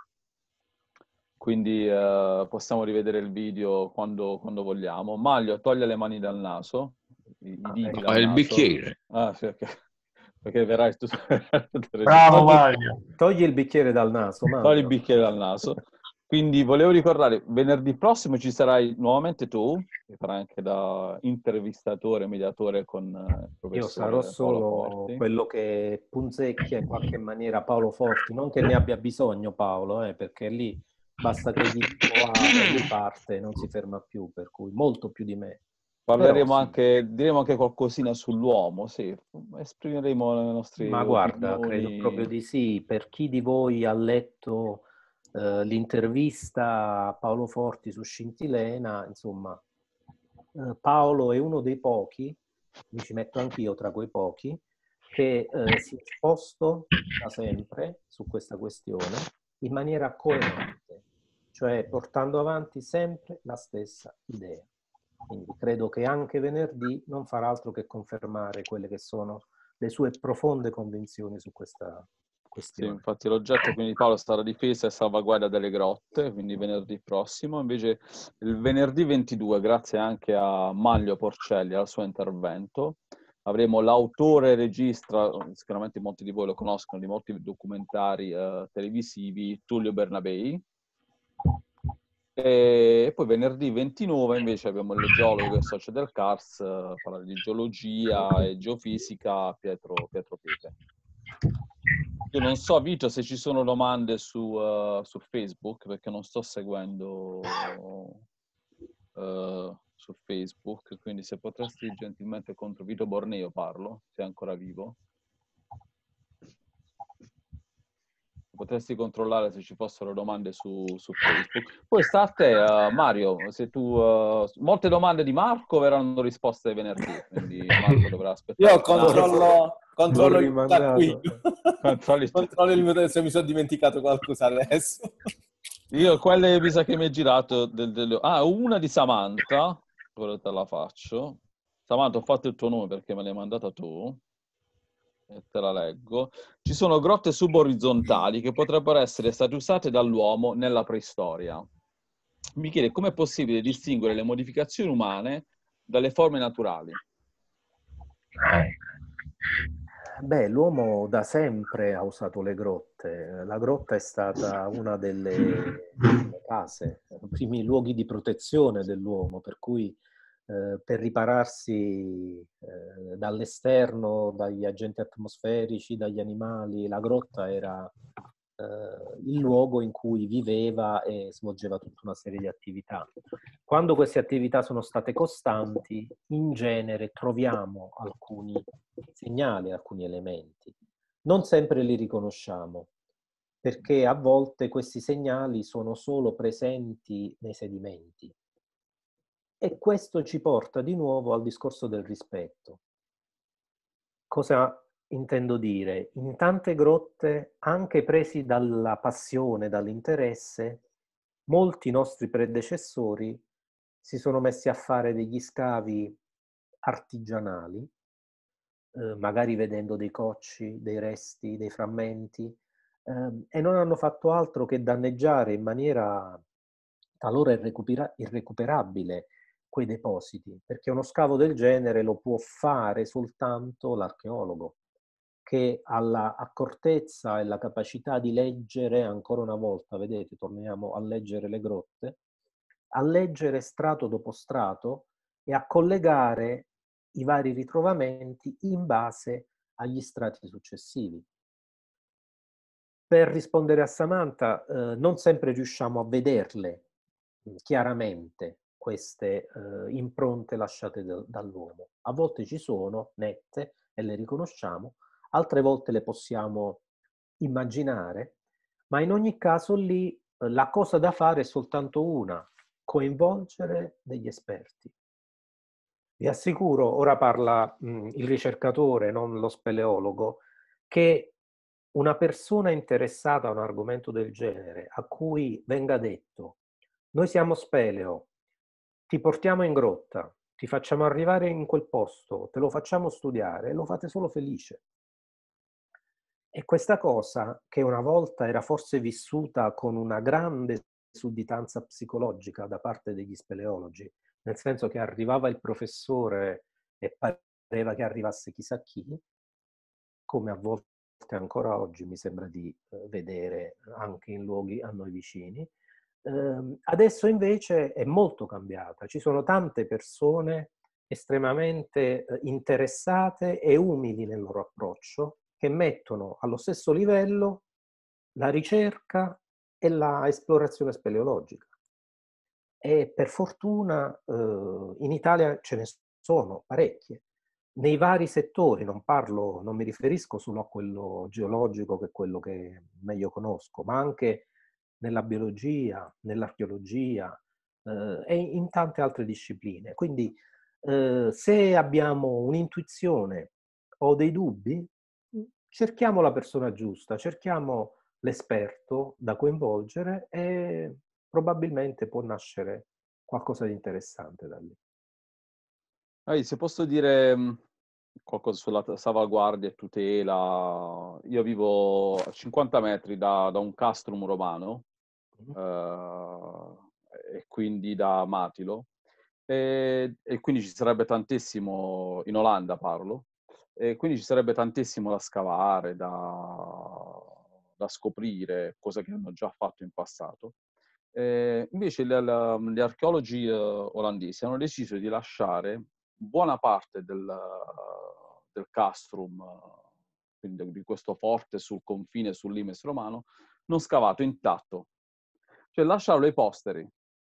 Speaker 1: quindi eh, possiamo rivedere il video quando, quando, vogliamo. Maglio, toglie le mani dal naso, i, ah, ecco, dal naso. il bicchiere. Ah, sì, okay. Perché verrai tu... Bravo Maglio! Togli il bicchiere dal naso, Maglio. Togli il bicchiere dal naso. Quindi volevo ricordare, venerdì prossimo ci sarai nuovamente tu, che farai anche da intervistatore, mediatore con eh, il
Speaker 3: professore Io sarò solo
Speaker 2: quello
Speaker 1: che punzecchia in qualche maniera Paolo Forti,
Speaker 2: non che ne abbia bisogno Paolo, eh, perché lì basta che dico a ah, parte,
Speaker 1: non si ferma più, per cui molto più di me. Parleremo Però, anche, sì. diremo anche qualcosina sull'uomo, sì, esprimeremo le nostre... Ma guarda, opinioni. credo proprio di sì, per
Speaker 2: chi di voi ha letto eh, l'intervista a Paolo Forti su Scintilena, insomma, eh, Paolo è uno dei pochi, mi ci metto anch'io tra quei pochi, che eh, si è esposto da sempre su questa questione in maniera coerente, cioè portando avanti sempre la stessa idea. Quindi credo che anche venerdì non farà altro che confermare quelle che sono le sue profonde convinzioni su questa
Speaker 1: questione. Sì, infatti l'oggetto quindi, di Paolo sarà difesa e salvaguardia delle grotte, quindi venerdì prossimo. Invece il venerdì 22, grazie anche a Maglio Porcelli al suo intervento, avremo l'autore regista, sicuramente molti di voi lo conoscono, di molti documentari eh, televisivi, Tullio Bernabei. E poi venerdì 29 invece abbiamo il geologo e socio del CARS, eh, parlare di geologia e geofisica, Pietro, Pietro Pete. Io non so, Vito, se ci sono domande su, uh, su Facebook, perché non sto seguendo... Uh, su Facebook, quindi se potresti gentilmente contro Vito Borneo parlo, se è ancora vivo. Potresti controllare se ci fossero domande su, su Facebook. Poi sta a te, uh, Mario, se tu... Uh, molte domande di Marco verranno risposte venerdì, quindi Marco dovrà aspettare. Io controllo... Controllo il taccuino. Controllo il mio...
Speaker 4: Se mi sono dimenticato qualcosa adesso.
Speaker 1: Io quelle mi sa che mi hai girato. Del, del... Ah, una di Samantha ora te la faccio. Samantha, ho fatto il tuo nome perché me l'hai mandata tu e te la leggo. Ci sono grotte suborizzontali che potrebbero essere state usate dall'uomo nella preistoria. Mi chiede com'è possibile distinguere le modificazioni umane dalle forme naturali.
Speaker 2: Beh, l'uomo da sempre ha usato le grotte. La grotta è stata una delle case, i primi luoghi di protezione dell'uomo, per cui eh, per ripararsi eh, dall'esterno, dagli agenti atmosferici, dagli animali. La grotta era eh, il luogo in cui viveva e svolgeva tutta una serie di attività. Quando queste attività sono state costanti, in genere troviamo alcuni segnali, alcuni elementi. Non sempre li riconosciamo, perché a volte questi segnali sono solo presenti nei sedimenti, e questo ci porta di nuovo al discorso del rispetto. Cosa intendo dire? In tante grotte, anche presi dalla passione, dall'interesse, molti nostri predecessori si sono messi a fare degli scavi artigianali, eh, magari vedendo dei cocci, dei resti, dei frammenti, eh, e non hanno fatto altro che danneggiare in maniera talora irrecupera- irrecuperabile quei depositi, perché uno scavo del genere lo può fare soltanto l'archeologo, che ha l'accortezza e la capacità di leggere, ancora una volta, vedete, torniamo a leggere le grotte, a leggere strato dopo strato e a collegare i vari ritrovamenti in base agli strati successivi. Per rispondere a Samantha, eh, non sempre riusciamo a vederle mm, chiaramente, queste eh, impronte lasciate da, dall'uomo. A volte ci sono, nette, e le riconosciamo, altre volte le possiamo immaginare, ma in ogni caso lì eh, la cosa da fare è soltanto una, coinvolgere degli esperti. Vi assicuro, ora parla mh, mm, il ricercatore, non lo speleologo, che una persona interessata a un argomento del genere a cui venga detto noi siamo speleo, ti portiamo in grotta, ti facciamo arrivare in quel posto, te lo facciamo studiare e lo fate solo felice. E questa cosa, che una volta era forse vissuta con una grande sudditanza psicologica da parte degli speleologi, nel senso che arrivava il professore e pareva che arrivasse chissà chi, come a volte ancora oggi mi sembra di eh, vedere anche in luoghi a noi vicini, Ehm, adesso invece è molto cambiata, ci sono tante persone estremamente eh, interessate e umili nel loro approccio che mettono allo stesso livello la ricerca e la esplorazione speleologica. E per fortuna eh, in Italia ce ne sono parecchie. Nei vari settori, non, parlo, non mi riferisco solo a quello geologico, che è quello che meglio conosco, ma anche nella biologia, nell'archeologia eh, e in tante altre discipline. Quindi eh, se abbiamo un'intuizione o dei dubbi, mm, cerchiamo la persona giusta, cerchiamo l'esperto da coinvolgere e probabilmente può nascere
Speaker 3: qualcosa di interessante da lì.
Speaker 1: Ah, se posso dire mm, qualcosa sulla salvaguardia e tutela. Io vivo a 50 metri da, da un castrum romano eh, e quindi da Matilo e, e, quindi ci sarebbe tantissimo, in Olanda parlo, e quindi ci sarebbe tantissimo da scavare, da, da scoprire, cosa che hanno già fatto in passato. Eh, invece gli, gli archeologi eh, olandesi hanno deciso di lasciare buona parte del, del castrum, quindi di questo forte sul confine, sul limes romano, non scavato intatto. Cioè lasciarlo ai posteri.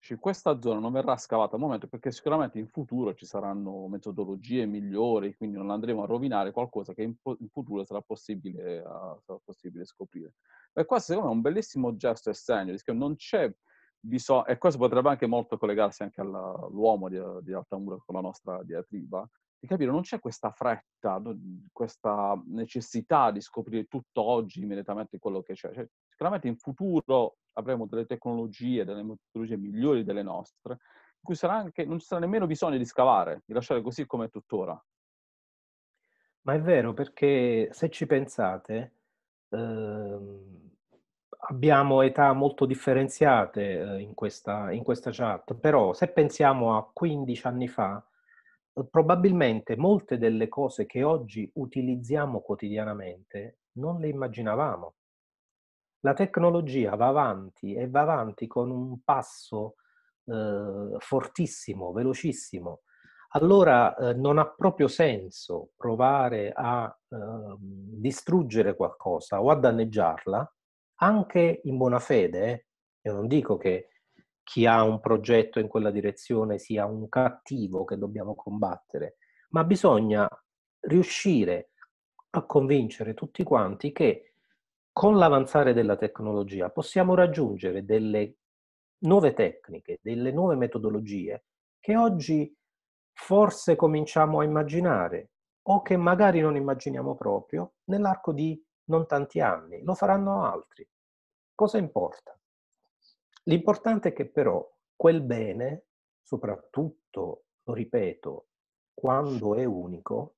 Speaker 1: Cioè, questa zona non verrà scavata al momento perché sicuramente in futuro ci saranno metodologie migliori, quindi non andremo a rovinare qualcosa che in, po- in futuro sarà possibile, uh, sarà possibile, scoprire. E qua secondo me è un bellissimo gesto e segno, non c'è bisogno, e questo potrebbe anche molto collegarsi anche all'uomo di, di Altamura con la nostra diatriba, di capire, non c'è questa fretta, mhmm, questa necessità di scoprire tutto oggi immediatamente quello che c'è. Cioè, sicuramente in futuro avremo delle tecnologie, delle metodologie migliori delle nostre, in cui anche, non ci sarà nemmeno bisogno di scavare, di lasciare così come è tuttora.
Speaker 2: Ma è vero, perché se ci pensate, ehm, abbiamo età molto differenziate eh, in, questa, in questa chat, però se pensiamo a 15 anni fa, eh, probabilmente molte delle cose che oggi utilizziamo quotidianamente non le immaginavamo. La tecnologia va avanti e va avanti con un passo eh, fortissimo, velocissimo. Allora eh, non ha proprio senso provare a eh, distruggere qualcosa o a danneggiarla, anche in buona fede. Eh. Io non dico che chi ha un progetto in quella direzione sia un cattivo che dobbiamo combattere, ma bisogna riuscire a convincere tutti quanti che con l'avanzare della tecnologia possiamo raggiungere delle nuove tecniche, delle nuove metodologie che oggi forse cominciamo a immaginare o che magari non immaginiamo proprio nell'arco di non tanti anni, lo faranno altri. Cosa importa? L'importante è che però quel bene, soprattutto, lo ripeto, quando è unico,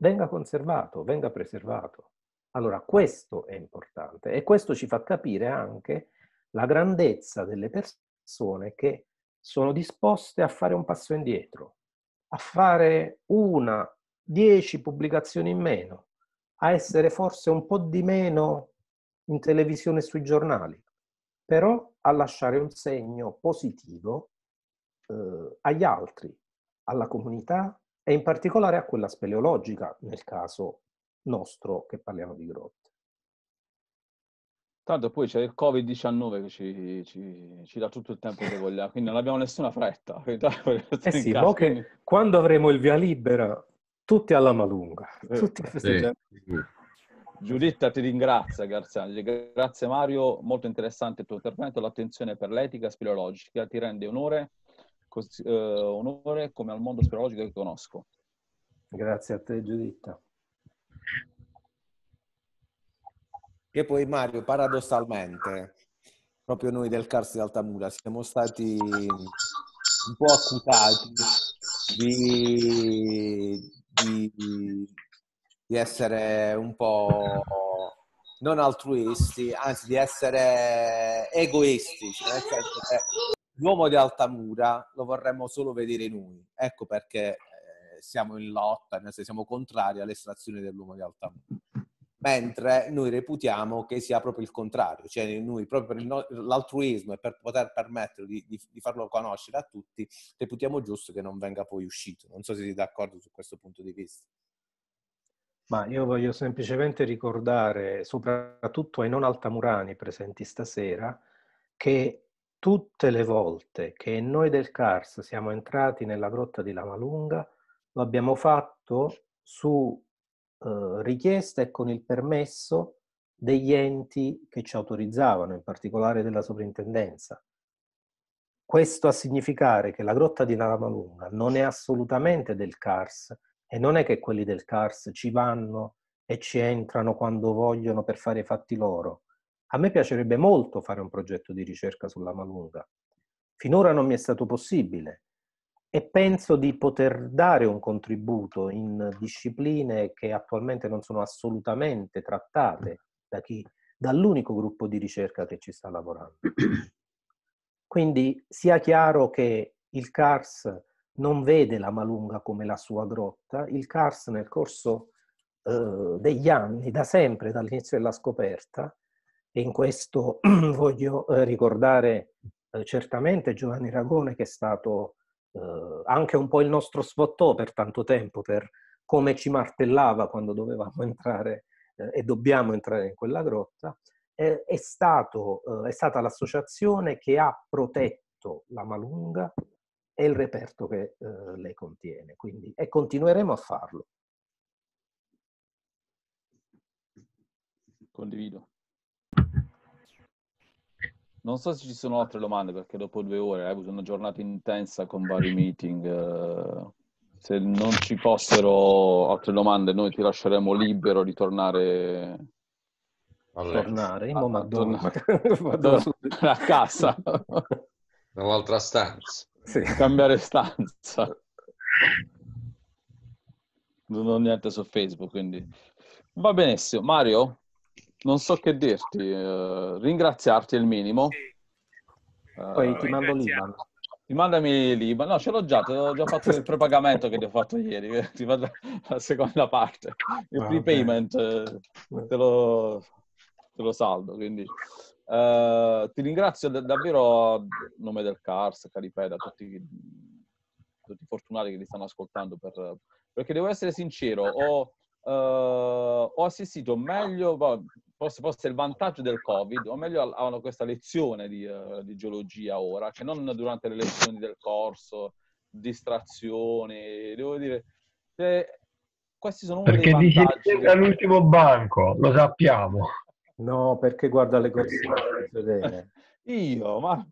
Speaker 2: venga conservato, venga preservato. Allora questo è importante e questo ci fa capire anche la grandezza delle persone che sono disposte a fare un passo indietro, a fare una, dieci pubblicazioni in meno, a essere forse un po' di meno in televisione e sui giornali, però a lasciare un segno positivo eh, agli altri, alla comunità e in particolare a quella speleologica, nel caso nostro che parliamo di grotte.
Speaker 1: Tanto poi c'è il Covid-19 che ci, ci, ci, dà tutto il tempo che vogliamo, quindi non abbiamo nessuna fretta. Eh sì, caso, quindi...
Speaker 2: quando avremo il via libera, tutti alla malunga, eh, tutti a festeggiando. Sì.
Speaker 1: Giuditta ti ringrazia Garzani, grazie Mario, molto interessante il tuo intervento, l'attenzione per l'etica spirologica ti rende onore, così, eh, onore come al mondo spirologico che conosco. Grazie
Speaker 2: a te Giuditta.
Speaker 1: Che poi Mario,
Speaker 4: paradossalmente, proprio noi del Carsi d'Altamura siamo stati un po' accusati di, di di essere un po' non altruisti, anzi di essere egoisti, cioè nel senso che l'uomo di Altamura lo vorremmo solo vedere noi, ecco perché eh, siamo in lotta, nel senso siamo contrari all'estrazione dell'uomo di Altamura. Mentre noi reputiamo che sia proprio il contrario, cioè noi proprio per no- l'altruismo e per poter permettere di, di, di, farlo conoscere a tutti, reputiamo giusto che non venga poi uscito. Non so se siete d'accordo su questo punto di vista.
Speaker 2: Ma io voglio semplicemente ricordare, soprattutto ai non altamurani presenti stasera, che tutte le volte che noi del CARS siamo entrati nella grotta di Lamalunga, lo abbiamo fatto su eh, richiesta e con il permesso degli enti che ci autorizzavano, in particolare della sovrintendenza. Questo a significare che la grotta di Lamalunga non è assolutamente del CARS, e non è che quelli del CARS ci vanno e ci entrano quando vogliono per fare i fatti loro. A me piacerebbe molto fare un progetto di ricerca sulla Malunga. Finora non mi è stato possibile e penso di poter dare un contributo in discipline che attualmente non sono assolutamente trattate da chi, dall'unico gruppo di ricerca che ci sta lavorando. Quindi sia chiaro che il CARS non vede la Malunga come la sua grotta, il Kars nel corso eh, degli anni, da sempre, dall'inizio della scoperta, e in questo voglio eh, ricordare eh, certamente Giovanni Ragone che è stato anche un po' il nostro sfottò per tanto tempo, per come ci martellava quando dovevamo entrare e dobbiamo entrare in quella grotta, è, stato, è stata l'associazione che ha protetto la Malunga e il reperto che eh, lei contiene. Quindi, e continueremo a farlo.
Speaker 1: Condivido. Non so se ci sono altre domande perché dopo due ore hai eh, avuto una giornata intensa con vari meeting. Eh, se non ci fossero altre domande, noi ti lasceremo libero di tornare. Tornare in ah, Madonna. a, Madonna. La casa. Nell'altra stanza sì. cambiare stanza. Non ho niente su Facebook, quindi va benissimo. Mario, non so che dirti, uh, ringraziarti è il minimo. Uh, Poi ti mando l'Iban. Ti mandami l'Iban. No, ce l'ho già, ti ho già fatto il prepagamento che ti ho fatto ieri, ti vado la seconda parte. Il ah, prepayment eh, te lo, te lo saldo, quindi... Eh, ti ringrazio da- davvero a nome del CARS, Caripè, da tutti, tutti, i fortunati che li stanno ascoltando, per, perché devo essere sincero, ho, uh, ho assistito meglio, forse, forse il vantaggio del Covid, o meglio a, a questa lezione di, uh, di, geologia ora, che cioè non durante le lezioni del corso, distrazione, devo dire... Se, questi sono uno perché dei vantaggi. Perché dici che...
Speaker 3: dall'ultimo banco, lo sappiamo. No, perché guarda le cose. Io, ma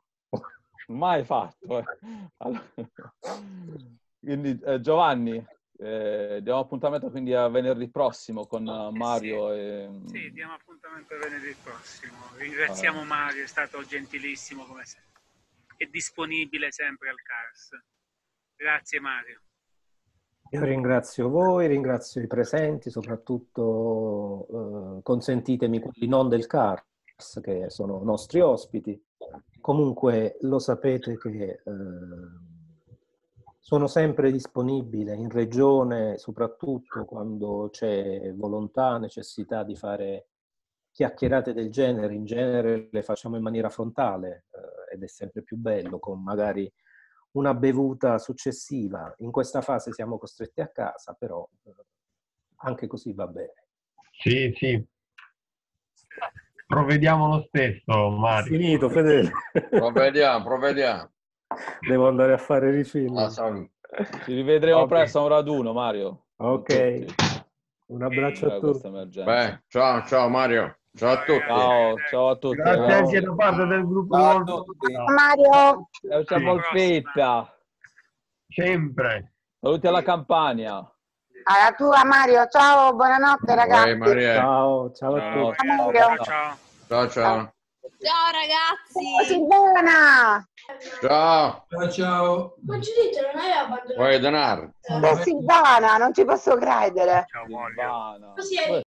Speaker 1: mai fatto. Eh. Allora... Quindi, eh, Giovanni, eh, diamo appuntamento quindi a venerdì prossimo con eh, eh, Mario. Sì. E...
Speaker 3: sì, mm, diamo appuntamento a venerdì prossimo. Ringraziamo Mario, è stato gentilissimo come sempre. È disponibile sempre al CARS. Grazie Mario.
Speaker 2: Io ringrazio voi, ringrazio i presenti, soprattutto eh, consentitemi quelli non del CARS, che sono nostri ospiti. Comunque lo sapete che eh, sono sempre disponibile in regione, soprattutto quando c'è volontà, necessità di fare chiacchierate del genere. In genere le facciamo in maniera frontale eh, ed è sempre più bello con magari una bevuta successiva. In questa fase siamo costretti a casa, però eh,
Speaker 3: anche così va bene. Sì, sì. Provvediamo lo stesso, Mario. finito, Fedele.
Speaker 1: provvediamo, provvediamo.
Speaker 3: Devo andare a fare rifilm. Ah, Ci
Speaker 1: rivedremo okay. presto a un raduno, Mario.
Speaker 3: Ok. Un abbraccio a tutti.
Speaker 1: Beh, ciao, ciao Mario. Ciao a tutti. Ciao, ciao a tutti. Grazie a siete
Speaker 3: parte del gruppo. Ciao a tutti. Mario. Ciao, ciao Polpetta.
Speaker 1: Sempre. Saluti alla Campania.
Speaker 3: Alla tua
Speaker 1: Mario. Ciao, buonanotte ragazzi. Vai,
Speaker 3: ciao, ciao a ciao, tutti. Mario. Ciao, ciao. ciao.
Speaker 1: Ciao ragazzi! Buona!
Speaker 3: Ciao! Ciao
Speaker 1: ciao!
Speaker 3: Ma Giulietta non aveva abbandonato...
Speaker 1: Vuoi denaro? Beh Silvana, non ci posso credere! Ciao
Speaker 3: Silvana!